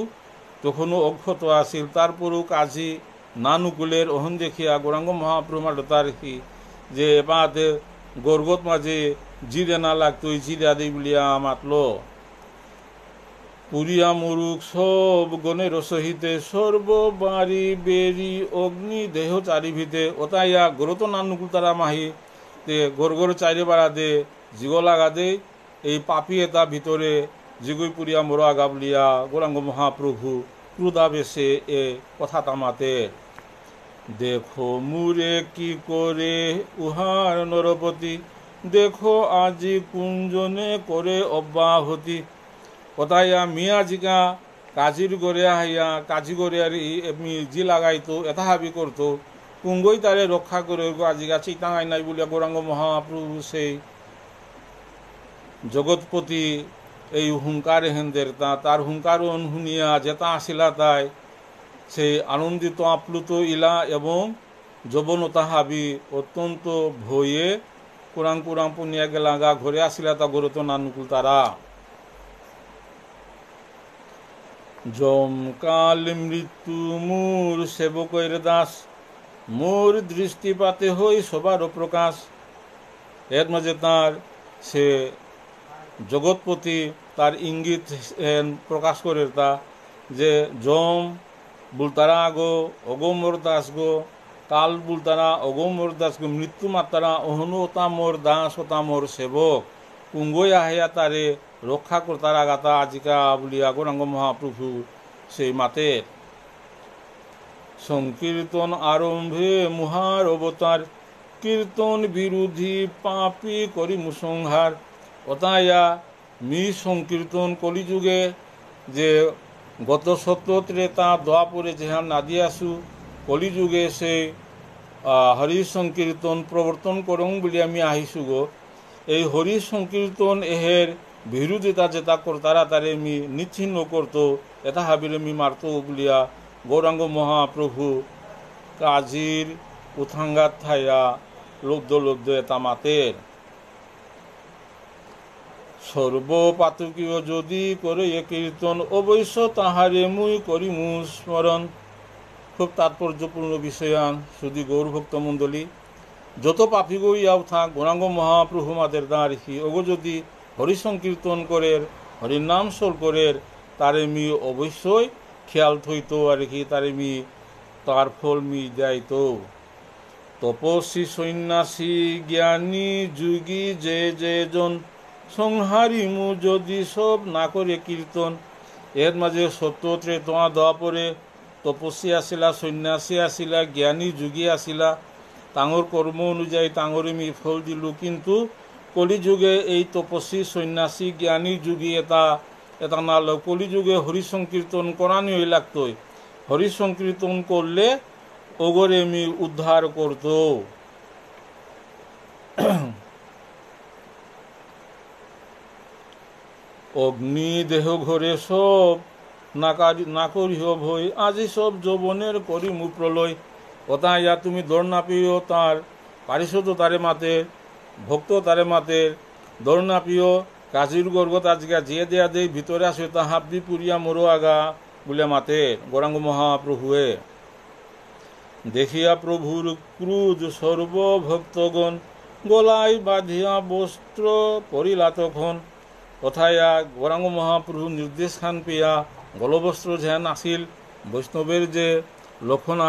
তখনও অক্ষত আসিল তারপরেও কাজী নানুকুলের অহন দেখিয়া গৌরাঙ্গ মহাপ্রমার তার কি যে এপাতে গর্গত মাঝে না লাগতো জিরা দি বলিয়া মাতল পুরিয়া মুরুক সব গণের সহিতে সর্ব বাড়ি বেরি অগ্নি দেহ চারিভিতে ওতাইয়া গ্রত নানুকুল তারা মাহি তে গর গর চাইরে বাড়া দে জিগ লাগা দে এই পাপি এটা ভিতরে জিগুই পুরিয়া আগা বলিয়া গোরাঙ্গ মহাপ্রভু ক্রুদাবেশে এ কথা তামাতে দেখো মুরে কি করে উহার নরপতি দেখো আজি কুঞ্জনে করে অব্যাহতি কথাইয়া মিয়া জিকা কাজির গড়িয়া হাইয়া কাজি গড়িয়ার এমনি জি লাগাইতো এটা হাবি করতো কুঙ্গই তারে রক্ষা করে আজিকা চিতাং নাই বলিয়া গৌরাঙ্গ মহাপ্রভু সেই জগৎপতি এই হুঙ্কার হেন্দের তা তার হুঙ্কার অনহুনিয়া যেতা আসিলা তাই সেই আনন্দিত আপ্লুত ইলা এবং যৌবনতা হাবি অত্যন্ত ভয়ে কুরাং কুরাং পুনিয়া লাগা ঘরে আসিলা তা গরু তো নানুকুল তারা জমকাল মৃত্যু মূর সেবকের দাস মোর দৃষ্টিপাতে হই সবার প্রকাশ এর মাঝে তাঁর সে জগৎপতি তার ইঙ্গিত প্রকাশ করে তা যে জম বুলতারা গো অগমর দাস গো কালবুল তারা অগমর দাসকে মৃত্যু মাতারা অহনু তামর দাস তামর সেবক কুঙ্গই আহিয়া তারে রক্ষা কর্তার আগাতা আজিকা বলিয়া গৌরাঙ্গ মহাপ্রভু সেই মাতে সংকীর্তন আরম্ভে মুহার অবতার কীর্তন বিরোধী পাপি করি মুসংহার অতায়া মি সংকীর্তন কলিযুগে যে গত সত্য ত্রেতা দোয়া পরে যেহান নাদিয়াসু কলিযুগে সে হৰি সংকীৰ্তন প্ৰৱৰ্তন কৰোঁ বুলি আমি আহিছোঁ গো এই হৰি সংকীৰ্তন এহেৰ বিৰোধিতা যেতা কৰ্তাৰা তারে আমি নিচ্ছিন্ন করত এটা হাবিৰে আমি মাৰতো বলিয়া গৌৰাংগ মহাপ্ৰভু কাজিৰ উথাংগাত ঠাইয়া লব্ধ লব্ধ এটা মাতের সর্বপাতকীয় যদি করে এ কীর্তন অবশ্য তাহারে মুই করিমু স্মরণ খুব তাৎপর্যপূর্ণ বিষয়ান শুধু গৌরভক্ত মণ্ডলী যত পাপিগো আও থাক গুণাঙ্গ মহাপ্রভু মাদের রেখি ওগো যদি হরিসংকীর্তন করের হরিনাম সোল করের তারে মি অবশ্যই খেয়াল থইত আর কি তারে মি তার ফল মি দেয়ত তপস্বী সন্ন্যাসী জ্ঞানী যুগী যে যে জন সংহারি মু যদি সব না করে কীর্তন এর মাঝে সত্য তোমা দোয়া পরে তপস্বী আসিলা সন্ন্যাসী আসিলা জ্ঞানী যোগী আসিলা তাঙর কর্ম অনুযায়ী তাঙরি আমি ফল দিলোঁ কিন্তু কলিযুগে এই তপস্বী সন্ন্যাসী জ্ঞানী যোগী এটা এটা নালো কলিযুগে হরি সংকীর্তন করানোই লাগত হরি সংকীর্তন করলে ওগরে আমি উদ্ধার করত অগ্নি দেহ ঘরে সব না করিহ ভয় আজি সব যৌবনের করি মু প্রলয় কথা ইয়া তুমি দৌড় না পিও তার পারিশত তারে মাতের ভক্ত তারে মাতে দৌড় না পিও কাজির গর্গ তাজগা জিয়ে দেয়া দেই ভিতরে আসে তা হাবদি পুরিয়া মোরো আগা বলে মাতে গৌরাঙ্গ মহাপ্রভুয়ে দেখিয়া প্রভুর ক্রুজ সর্বভক্তগণ গলাই বাঁধিয়া বস্ত্র পরিলা তখন কথায়া গৌরাঙ্গ মহাপ্রভু নির্দেশ খান পেয়া গলবস্ত্র যেন আছিল বৈষ্ণবের যে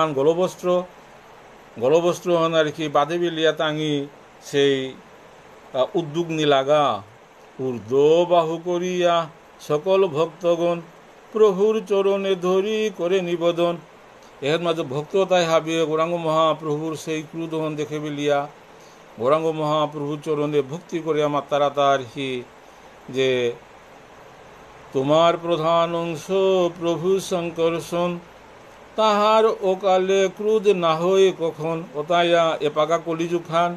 আন গলবস্ত্র গলবস্ত্র হন আর কি বাদে বিলিয়া তাঙি সেই উদ্যোগ নিলাগা ঊর্ধ্ব বাহু করিয়া সকল ভক্তগণ প্রভুর চরণে ধরি করে নিবেদন এর মাঝে ভক্ত তাই হাবিয়ে গৌরাঙ্গ মহাপ্রভুর সেই ক্রুদন দেখে বিলিয়া গৌরাঙ্গ মহাপ্রভুর চরণে ভক্তি করিয়া তার হি যে তোমার প্রধান অংশ প্রভু শঙ্করষণ তাহার ওকালে ক্রুদ না হয়ে কখন অতায়া এপাকা কলিজু খান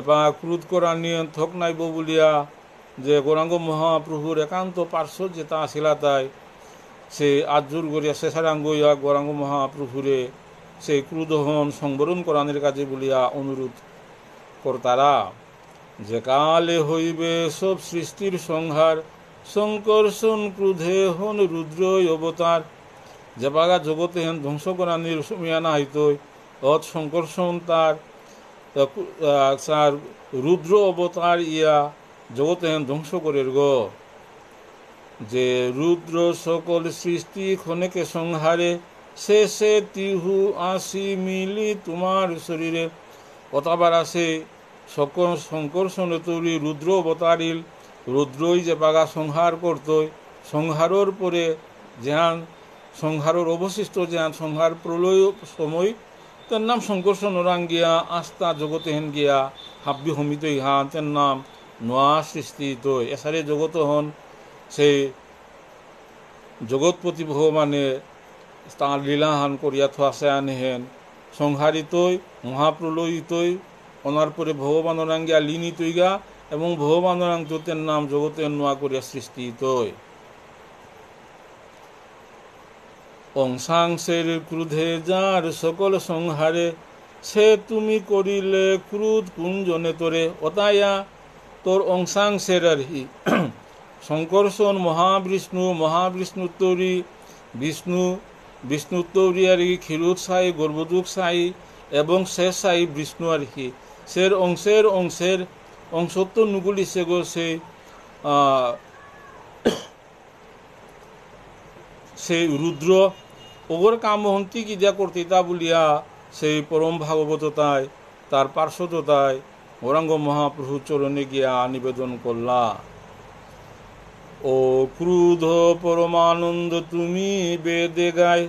এপা ক্রুদ করা নিয়ে থক নাইব বলিয়া যে গৌরাঙ্গ মহাপ্রভুর একান্ত পার্শ্ব যে তা শিলা তাই সে আজুর গড়িয়া শেষারাঙ্গ ইয়া গৌরাঙ্গ মহাপ্রভুরে সেই ক্রুদহন সংবরণ করানের কাজে বলিয়া অনুরোধ কর্তারা যে কালে হইবে সব সৃষ্টির সংহার শঙ্কর্ষণ ক্রুধে হন রুদ্র অবতার জবাগা জগতে হেন ধ্বংস করা নিরসমিয়ানা হইতই অত শঙ্কর্ষণ তার রুদ্র অবতার ইয়া জগতে হেন ধ্বংস করে গ যে রুদ্র সকল সৃষ্টি ক্ষণেকে সংহারে শেষে তিহু আসি মিলি তোমার শরীরে কতাবার আসে সকল শঙ্কর্ষণ তৈরি রুদ্র অবতারিল রুদ্রই যে বাগা সংহার করতই সংহারর পরে যেহান সংহারর অবশিষ্ট যেহান সংহার প্রলয় সময় তার নাম শঙ্কর্ষ নরাং গিয়া আস্থা জগতেহেন গিয়া হাব্বি হমিত ইহান তার নাম নোয়া সৃষ্টি তৈ এসারে জগত হন সেই জগৎপতি ভগবানে তাঁর লীলাহান করিয়া থাসে আনেহেন সংহারিতই মহাপ্রলয়িতই ওনার পরে ভগবান অনাঙ্গিয়া লিনিতই গা এবং ভগবানরাং দূতের নাম জগতের নোয়া করিয়া সৃষ্টি তৈ অংশাংশের ক্রুধে যার সকল সংহারে সে তুমি করিলে ক্রুদ কুঞ্জনে তোরে অতায়া তোর অংশাংশের আর হি শঙ্করসন মহাবিষ্ণু মহাবিষ্ণু তৌরি বিষ্ণু বিষ্ণু তৌরি আর কি ক্ষীরুদ সাই গর্ভদুক সাই এবং শেষ সাই বিষ্ণু আর কি সের অংশের অংশের 왕속도 누굴리 세고세 সেই রুদ্র ওগর কামহন্তি কিদা কর্তিতা বলিয়া সেই পরম ভাগবততায় তার পার্শ্বততায় গৌরাঙ্গ মহাপ্রভু চরণে গিয়া নিবেদন করলা ও ক্রুধ পরমানন্দ তুমি বেদে গায়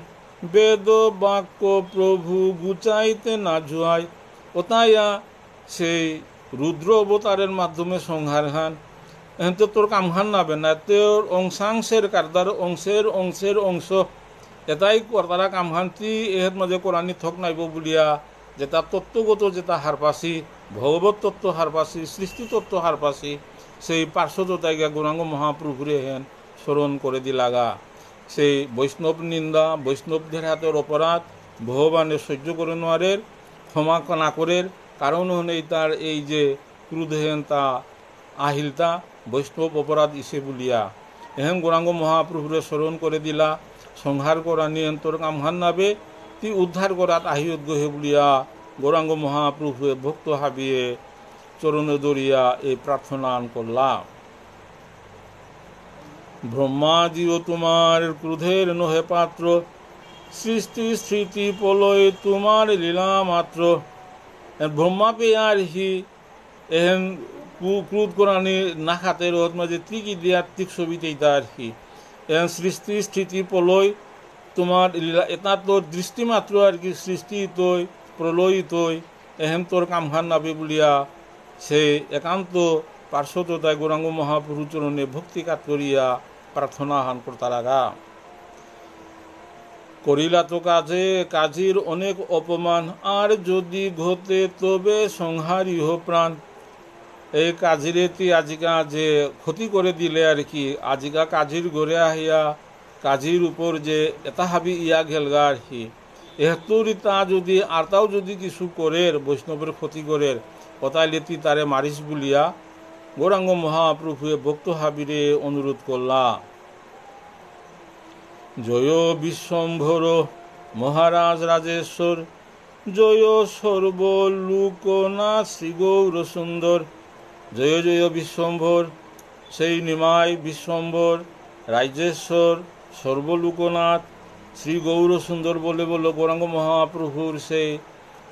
বেদ বাক্য প্রভু গুচাইতে না জুয়ায় তাইয়া সেই রুদ্র অবতারের মাধ্যমে সংহার খান এহেতে তোর কামখান নাবে না তোর অংশাংশের কারদার অংশের অংশের অংশ এটাই কর্তারা কামখানটি এহের মাঝে কোরআনী থক নাইব বলিয়া যেটা তত্ত্বগত যেটা হারপাসি ভগবত তত্ত্ব হারপাসি সৃষ্টি তত্ত্ব হারপাসি সেই পার্শ্বতাইগা গুণাঙ্গ মহাপ্রভুরে হেন স্মরণ করে দি লাগা সেই বৈষ্ণব নিন্দা বৈষ্ণবদের হাতের অপরাধ ভগবানের সহ্য করে নোয়ারের ক্ষমা না করের কারণ হনেই তার এই যে ক্রুধেন আহিলতা বৈষ্ণব অপরাধ ইসে বলিয়া এহেন গৌরাঙ্গ মহাপ্রভুরে স্মরণ করে দিলা সংহার করা নিয়ন্ত্রণ কামহান নাবে তি উদ্ধার করাত আহিয়ত গহে বলিয়া গৌরাঙ্গ মহাপ্রভুয়ে ভক্ত হাবিয়ে চরণে দরিয়া এই প্রার্থনা করলা ব্রহ্মাদিও তোমার ক্রুধের নহে পাত্র সৃষ্টি স্মৃতি পলয় তোমার লীলা মাত্র ব্রহ্মাপেয়ার হি এহেন ক্রুদ না খাতে রহত মাঝে ত্রিকি দিয়ার ছবিতে তার হি এহেন সৃষ্টি স্থিতি প্রলয় তোমার লীলা এটা তোর দৃষ্টিমাত্র আর কি সৃষ্টি তৈ প্রলয় তৈ এহেন তোর কামহান নাবি বলিয়া সে একান্ত পার্শ্বততায় গৌরাঙ্গ মহাপুরুচরণে ভক্তি কাত করিয়া প্রার্থনা হান করতারাগা করিলা তো কাজে কাজীর অনেক অপমান আর যদি ঘটে তবে সংহার ইহ প্রাণ এই কাজিরেতি আজিকা যে ক্ষতি করে দিলে আর কি আজিকা কাজির গড়ে আহিয়া কাজির উপর যে এটা হাবি ইয়া গেলগা আর কি এহতুরি তা যদি আর তাও যদি কিছু করের বৈষ্ণবের ক্ষতি করের অতাইলেতি তারে মারিস বলিয়া গৌরাঙ্গ মহাপ্রভুয়ে ভক্ত হাবিরে অনুরোধ করলা জয় বিশ্বম্ভর মহারাজ রাজেশ্বর জয় সর্বলোকনাথ শ্রী সুন্দর জয় জয় বিশ্বম্ভর সেই নিমায় বিশ্বম্ভর রাজ্যেশ্বর সর্বলোকনাথ শ্রী সুন্দর বলে বলল গৌরাঙ্গ মহাপ্রভুর সেই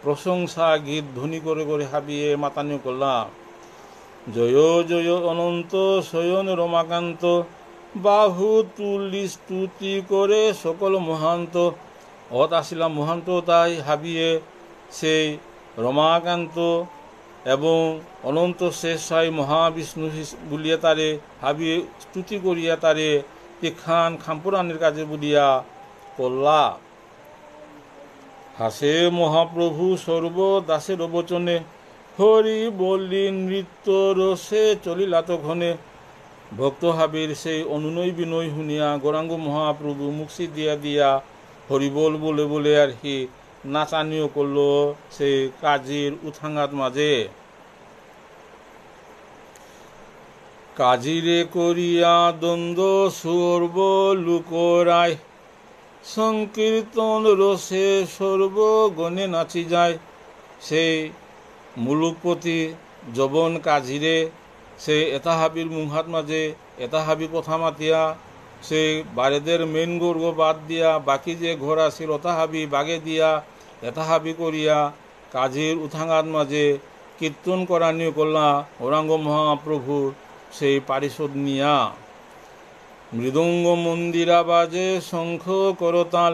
প্রশংসা গীত ধ্বনি করে করে হাবিয়ে মাতানি করলাম জয় জয় অনন্ত শয়ন রমাকান্ত বাহু তুলি স্তুতি করে সকল মহান্ত অত আসিলাম মহান্ত তাই হাবিয়ে সেই রমাকান্ত এবং অনন্ত শেষ সাই মহাবিষ্ণু বলিয়া তারে হাবিয়ে স্তুতি করিয়া তারে খান খাম্পুরানের কাজে বলিয়া করলা হাসে মহাপ্রভু সর্ব দাসের বচনে হরি বলি নৃত্য রসে চলিলা তখনে ভক্ত হাবির সেই অনুনয় বিনয় শুনিয়া গৌরাঙ্গ মহাপ্রভু মুক্তি দিয়া দিয়া হরিবল বলে বলে আর কি নাচানিও করল সেই কাজীর উথাঙ্গার মাঝে কাজিরে করিয়া দ্বন্দ্ব সর্ব লুকরায় সংকীর্তন রসে গণে নাচি যায় সেই মুলুকপতি যবন কাজিরে সেই এটা হাবির মুংহাত মাঝে এটা হাবি পথা মাতিয়া সেই বারেদের মেন গর্গ বাদ দিয়া বাকি যে ঘর আছিল অতা হাবি বাগে দিয়া এটা হাবি করিয়া কাজীর উথাঙাত মাঝে কীর্তন করা নিয়ে করলা ওরাঙ্গ মহাপ্রভুর সেই পারিশোধ নিয়া মৃদঙ্গ মন্দিরা বাজে শঙ্খ করতাল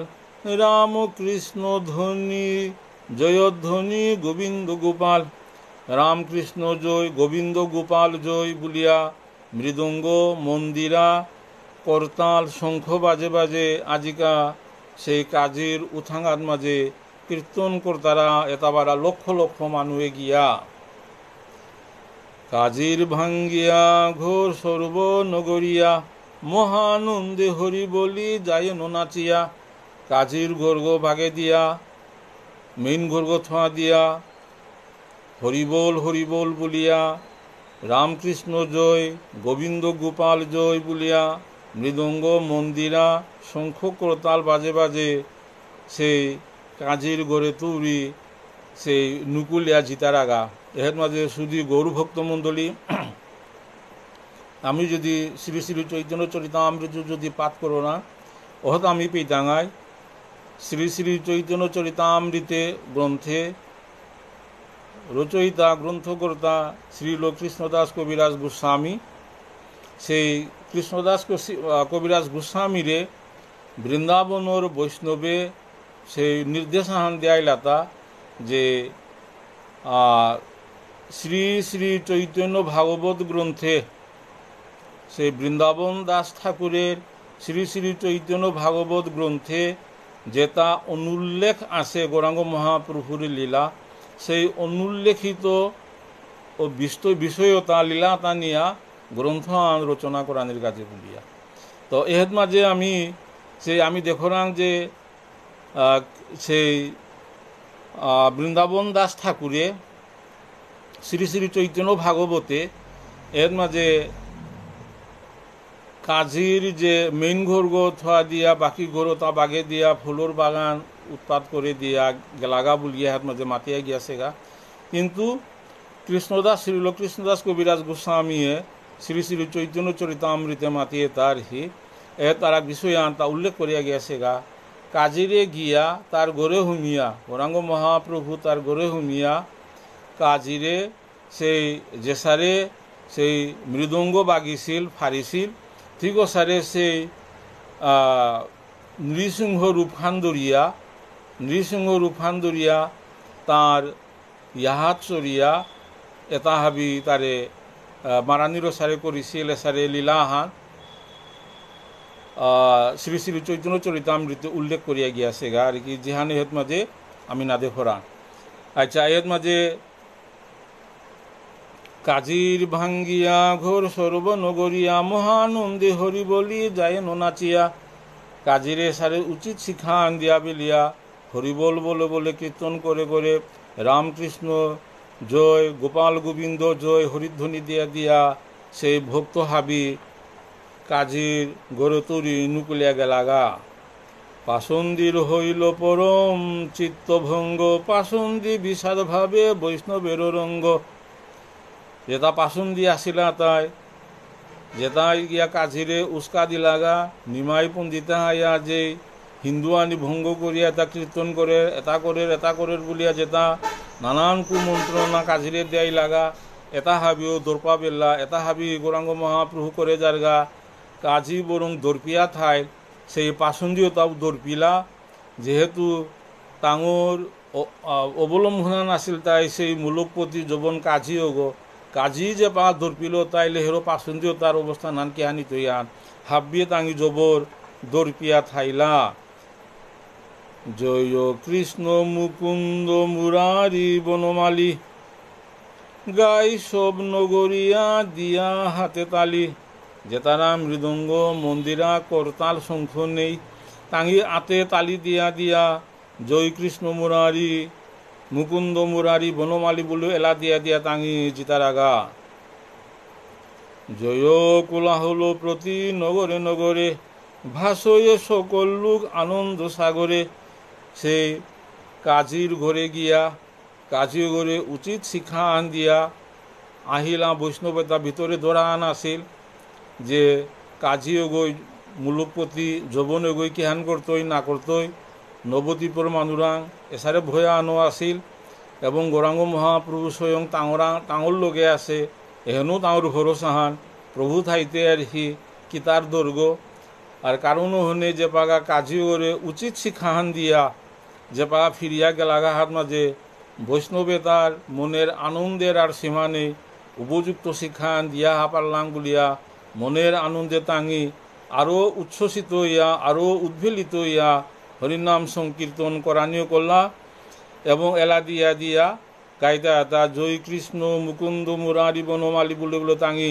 কৃষ্ণ ধ্বনি জয়ধ্বনি গোবিন্দ গোপাল রামকৃষ্ণ জয় গোবিন্দ গোপাল জয় বলিয়া মৃদঙ্গ মন্দিরা করতাল শঙ্খ বাজে বাজে আজিকা সেই কাজের উথাঙ্গার মাঝে কীর্তন কর্তারা এতাবারা লক্ষ লক্ষ মানুয়ে গিয়া কাজের ভাঙ্গিয়া ঘোর সর্ব নগরিয়া মহানন্দে হরি বলি যাই নাচিয়া কাজের ঘর্গ ভাগে দিয়া মেন ঘর্গ থা দিয়া হরিবোল হরিবোল বলিয়া রামকৃষ্ণ জয় গোবিন্দ গোপাল জয় বলিয়া মৃদঙ্গ মন্দিরা শঙ্খ করতাল বাজে বাজে সেই কাজীর গড়ে তুরি সেই নুকুলিয়া জিতারাগা এর মাঝে শুধু গৌরভক্ত মণ্ডলী আমি যদি শ্রী শ্রী চৈতন্য চরিতামৃত যদি পাঠ করো না অহত আমি পেয়ে দাঙায় শ্রী শ্রী চৈতন্য চরিতামৃতে গ্রন্থে রচয়িতা গ্রন্থকর্তা শ্রীল কৃষ্ণদাস কবিরাজ গোস্বামী সেই কৃষ্ণদাস কবিরাজ গোস্বামীরে বৃন্দাবনর বৈষ্ণবে সেই নির্দেশাহান লতা যে শ্রী শ্রী চৈতন্য ভাগবত গ্রন্থে সেই বৃন্দাবন দাস ঠাকুরের শ্রী শ্রী চৈতন্য ভাগবত গ্রন্থে যেটা অনুল্লেখ আছে গৌরাঙ্গ মহাপ্রভুর লীলা সেই অনুল্লেখিত ও বিষ্ট বিষয়তা লীলাতা নিয়া গ্রন্থ রচনা করানির কাজে বলিয়া তো এহেত মাঝে আমি সেই আমি না যে সেই বৃন্দাবন দাস ঠাকুরে শ্রী শ্রী চৈতন্য ভাগবতে এর মাঝে কাজির যে মেইন ঘর গো থা দিয়া বাকি ঘর তা বাগে দিয়া ফুলোর বাগান উৎপাত কৰি দিয়া লাগা বুলিয়াহাত মাজে মাতিয়া গিয়াছেগা কিন্তু কৃষ্ণদাস শ্রীল কৃষ্ণদাস কবিরাজ গোস্বামীয়ে শ্রী শ্রী চৈতন্য চরিতামৃতে মাতিয়ে তার হি এ তারা বিষয় আনতা উল্লেখ করিয়া গিয়াছেগা কাজিরে গিয়া তার গড়ে হুমিয়া গৌরাঙ্গ মহাপ্রভু তার গড়ে হুমিয়া কাজিরে সেই জেসারে সেই মৃদঙ্গ বাগিছিল ফারিছিল ঠিক সারে সেই নৃসিংহ রূপখান দরিয়া নৃসিংহ রূপান্দরিয়া তাঁর ইয়াহাত চরিয়া এটা হাবি তাৰে সারে ছাৰে কৰিছিল লীলা লীলাহান শ্ৰী শ্ৰী চৈতন্য চরিতামৃত উল্লেখ করিয়া গিয়াছে গা আর কি জিহান এহত মাঝে আমি নাদে ফোরান আচ্ছা এহত মাঝে কাজির ভাঙ্গিয়া ঘোর নগরিয়া মহানন্দে হরি বলি যায় নাচিয়া কাজিরে সারে উচিত শিখান দিয়া বেলিয়া হরিবল বলে বলে কীর্তন করে করে রামকৃষ্ণ জয় গোপাল গোবিন্দ জয় হরিধ্বনি দিয়া দিয়া সেই ভক্ত হাবি কাজীর গড়ে তরি নুকুলিয়া গেলাগা পাশন্দির হইল পরম চিত্তভঙ্গ পাসন্দি বিষাদভাবে বৈষ্ণবের রঙ্গ যেটা পাশন্দি আসিলা তাই যেতাই গিয়া কাজিরে উস্কা দিলাগা নিমাই পন্দিতা আয়া যে হিন্দুয়ানি ভঙ্গ করিয়া এটা কীর্তন করে এটা করে এটা করে বলিয়া যেটা নানান কুমন্ত্রণা কাজিরে দেয় লাগা এটা হাবিও দর্পা বেল্লা এটা হাবি গৌরাঙ্গ মহাপ্রভু করে জারগা কাজী বরং দর্পিয়া থাই সেই পাশন্দীয় তাও দর্পিলা যেহেতু তাঙর অবলম্বনা নাছিল তাই সেই মূলকপতি যবন কাজী হগ কাজী যে পা দর্পিল তাই হেরো পাশন্দীয় তার অবস্থা নান কি আনি তৈয়ান হাব্বিয়ে তাঙি জবর দর্পিয়া থাইলা জয় কৃষ্ণ মুকুন্দ মুরারি বনমালী গাই সব নগরিয়া দিয়া হাতে তালি জেতারা মৃদঙ্গ মন্দিরা করতাল শঙ্খ নেই টাঙি আতে তালি দিয়া দিয়া জয় কৃষ্ণ মুরারি মুকুন্দ মুরারি বনমালী বলু এলা দিয়া দিয়া টাঙি জিতারা গা জয় কোলাহল প্রতি নগরে নগরে ভাসয়ে সকল লোক আনন্দ সাগরে সে কাজীর ঘরে গিয়া কাজীর ঘরে উচিত শিক্ষা আন দিয়া আহিলা বৈষ্ণবতা ভিতরে ধরা আন আসিল যে কাজী গই মূলপতি যৌবনে কি হান করতই না করতই নবদ্বীপর মানুরাং এসারে ভয়া আনো আসিল এবং গৌরাঙ্গ মহাপ্রভু স্বয়ং টাঙরা টাঙর লগে আছে এহেনো তাঁর ভরসাহান প্রভু থাইতে আর হি কিতার দুর্গ আর কারণ হনে যে পাগা কাজী উচিত শিক্ষাহান দিয়া যে পা ফিরিয়া গেলাঘাহার মাঝে বৈষ্ণবে তার মনের আনন্দের আর সীমা নেই উপযুক্ত শিক্ষান দিয়া হাপারলাম বলিয়া মনের আনন্দে তাঙি আরও উচ্ছ্বসিত হইয়া আরও উদ্ভেলিত হইয়া হরিনাম সংকীর্তন করানীয় করলা এবং এলা দিয়া দিয়া কায়দা এটা জয় কৃষ্ণ মুকুন্দ মুরারি বনমালি বলে বলে তাঙি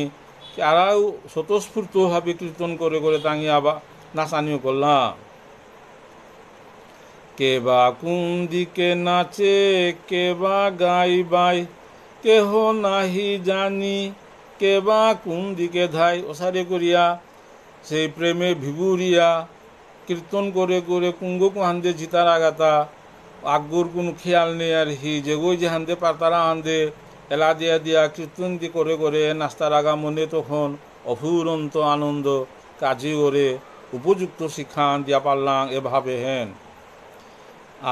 আরাও স্বতঃস্ফূর্তভাবে কীর্তন করে করে তাঙি আবার নাচানিও করলাম কে বা কোন দিকে নাচে কে বা বাই কেহ নাহি জানি কে বা কোন দিকে ধাই ওসারে করিয়া সেই প্রেমে ভিবুরিয়া কীর্তন করে করে কুঙ্গু কুহান্দে জিতার আগাতা আগুর কোনো খেয়াল নেই আর হি যেগোই যে হান্দে পাতারা আন্দে এলা দিয়া দিয়া কীর্তন দি করে করে নাস্তার আগা মনে তখন অফুরন্ত আনন্দ কাজে করে উপযুক্ত শিক্ষা দিয়া পারলাম এভাবে হেন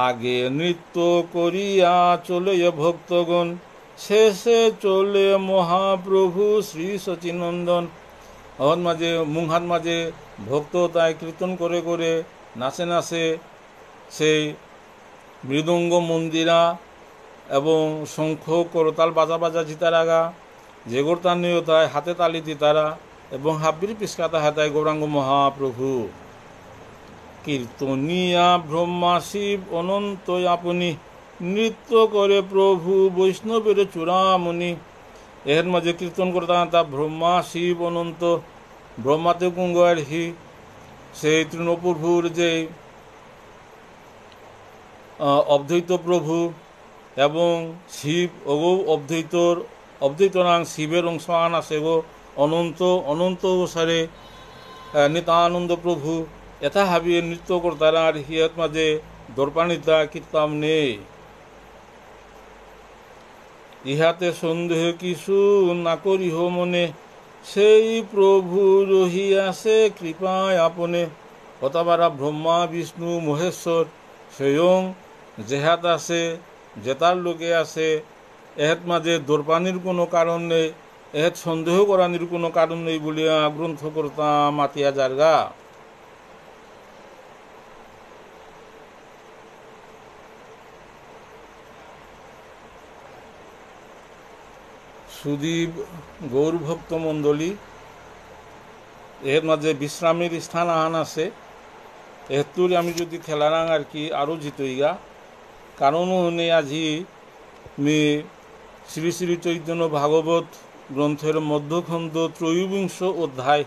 আগে নৃত্য করিয়া চলে ভক্তগণ শেষে চলে মহাপ্রভু শ্রী সচিনন্দন অহন মাঝে মুহার মাঝে ভক্ত তাই কীর্তন করে করে নাচে নাচে সেই মৃদঙ্গ মন্দিরা এবং শঙ্খ করতাল বাজা বাজা জিতারাগা জেগর তাই হাতে তালি দিতারা এবং হাব্বির পিসকাতা হাতায় গৌরাঙ্গ মহাপ্রভু কীর্তনিয়া ব্রহ্মা শিব অনন্ত আপনি নৃত্য করে প্রভু বৈষ্ণবের চূড়ামণি এর মাঝে কীর্তন করতে তা ব্রহ্মা শিব অনন্ত ব্রহ্মাতে কুঙ্গের হি সেই তৃণপ্রভুর যে অবধৈত প্রভু এবং শিব অগৌ অবদ্বৈতর অবধৈত নাং শিবের অংশ আনা গো অনন্ত অনন্ত সারে নিতানন্দ প্রভু হাবিয়ে নৃত্য नृत्य হিয়ত মাঝে দর্পাণিতা কীর্তাম নেই ইহাতে সন্দেহ কিছু না করিহ মনে সেই প্রভু আছে কৃপায় আপনে হতাবারা ব্রহ্মা বিষ্ণু মহেশ্বর স্বয়ং যেহাত আছে জেতার লোকে আছে এহেত মাঝে দর্পানির কোনো কারণ নেই এহেত সন্দেহ করানির কোনো কারণ নেই বলিয়া গ্রন্থকর্তা মাতিয়া জারগা সুদীপ গৌরভক্ত মণ্ডলী এর মাঝে বিশ্রামের স্থান আহান আছে এহেতুর আমি যদি খেলারাং আর কি আরও জিতইগা কারণ হনে আজি মি শ্রী শ্রী চৈতন্য ভাগবত গ্রন্থের মধ্যখণ্ড ত্রয়োবিংশ অধ্যায়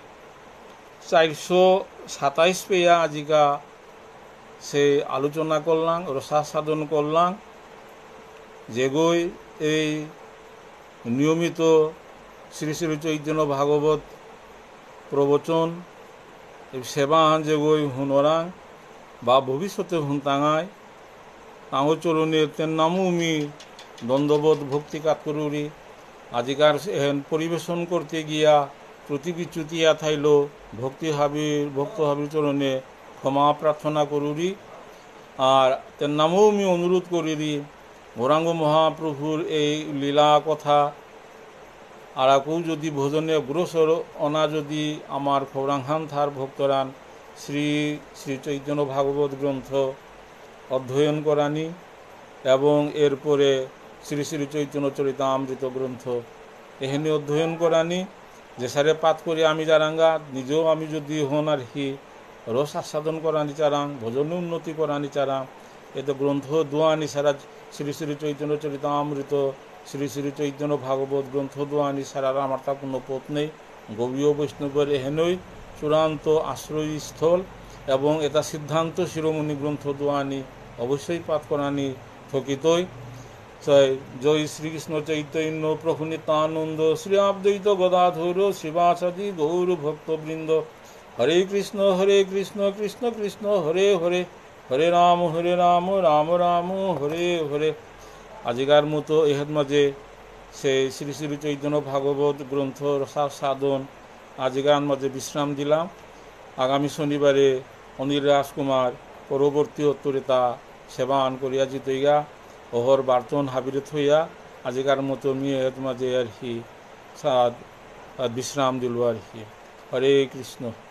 চারশো সাতাইশ পেয়া আজিকা সে আলোচনা করলাম রসা সাধন করলাম যেগৈ এই নিয়মিত শ্রী শ্রী চৈতন্য ভাগবত প্রবচন যে গই হুনরাং বা ভবিষ্যতে তাঙায় তাঁও চরণের তেন নামুমি দ্বন্দ্ববোধ ভক্তি কাতকরুরি আজিকার এহেন পরিবেশন করতে গিয়া প্রতীকী চুতিয়া থাইল ভক্তি হাবির ভক্ত হাবির চরণে ক্ষমা প্রার্থনা করুরি আর তেন নামও আমি অনুরোধ করিরি গৌরাঙ্গ মহাপ্রভুর এই লীলা কথা আরাকু যদি ভোজনে অগ্রসর অনা যদি আমার খৌরাংহান থার ভক্তরান শ্রী শ্রী চৈতন্য ভাগবত গ্রন্থ অধ্যয়ন করানি এবং এরপরে শ্রী শ্রী চৈতন্য চরিতামৃত গ্রন্থ এহেনি অধ্যয়ন করানি যে সারে পাঠ করি আমি জারাঙ্গা নিজেও আমি যদি হন আর হি রস আস্বাদন করানি চারাং ভোজনে উন্নতি করানি চারাং এতে গ্রন্থ দোয়ানি সারা শ্রী শ্রী চৈতন্য চরিতামৃত শ্রী শ্রী চৈতন্য ভাগবত গ্রন্থ দোয়ানি সারার আমার তা কোনো পথ নেই গৌরীয় বৈষ্ণবের এহেনই চূড়ান্ত আশ্রয়স্থল এবং এটা সিদ্ধান্ত শিরোমণি গ্রন্থ দোয়ানি অবশ্যই পাঠ করানি ঠকিতই জয় শ্রীকৃষ্ণ চৈতন্য প্রফুনিতানন্দ শ্রী আদ্বৈত গদাধর শ্রীবাসাদি গৌর ভক্তবৃন্দ হরে কৃষ্ণ হরে কৃষ্ণ কৃষ্ণ কৃষ্ণ হরে হরে হরে রাম হরে রাম রাম রাম হরে হরে আজিকার মতো এহের মাঝে সে শ্রী শ্রী চৈতন্য ভাগবত গ্রন্থ রসা সাধন আজিকার মাঝে বিশ্রাম দিলাম আগামী শনিবারে অনিল রাজকুমার পরবর্তী উত্তরে তা আন করিয়া জিতইয়া ওহর বার্তন হাবিরে থইয়া আজিকার মতো মেয়ে মাঝে আর কি সাদ বিশ্রাম দিল আর কি হরে কৃষ্ণ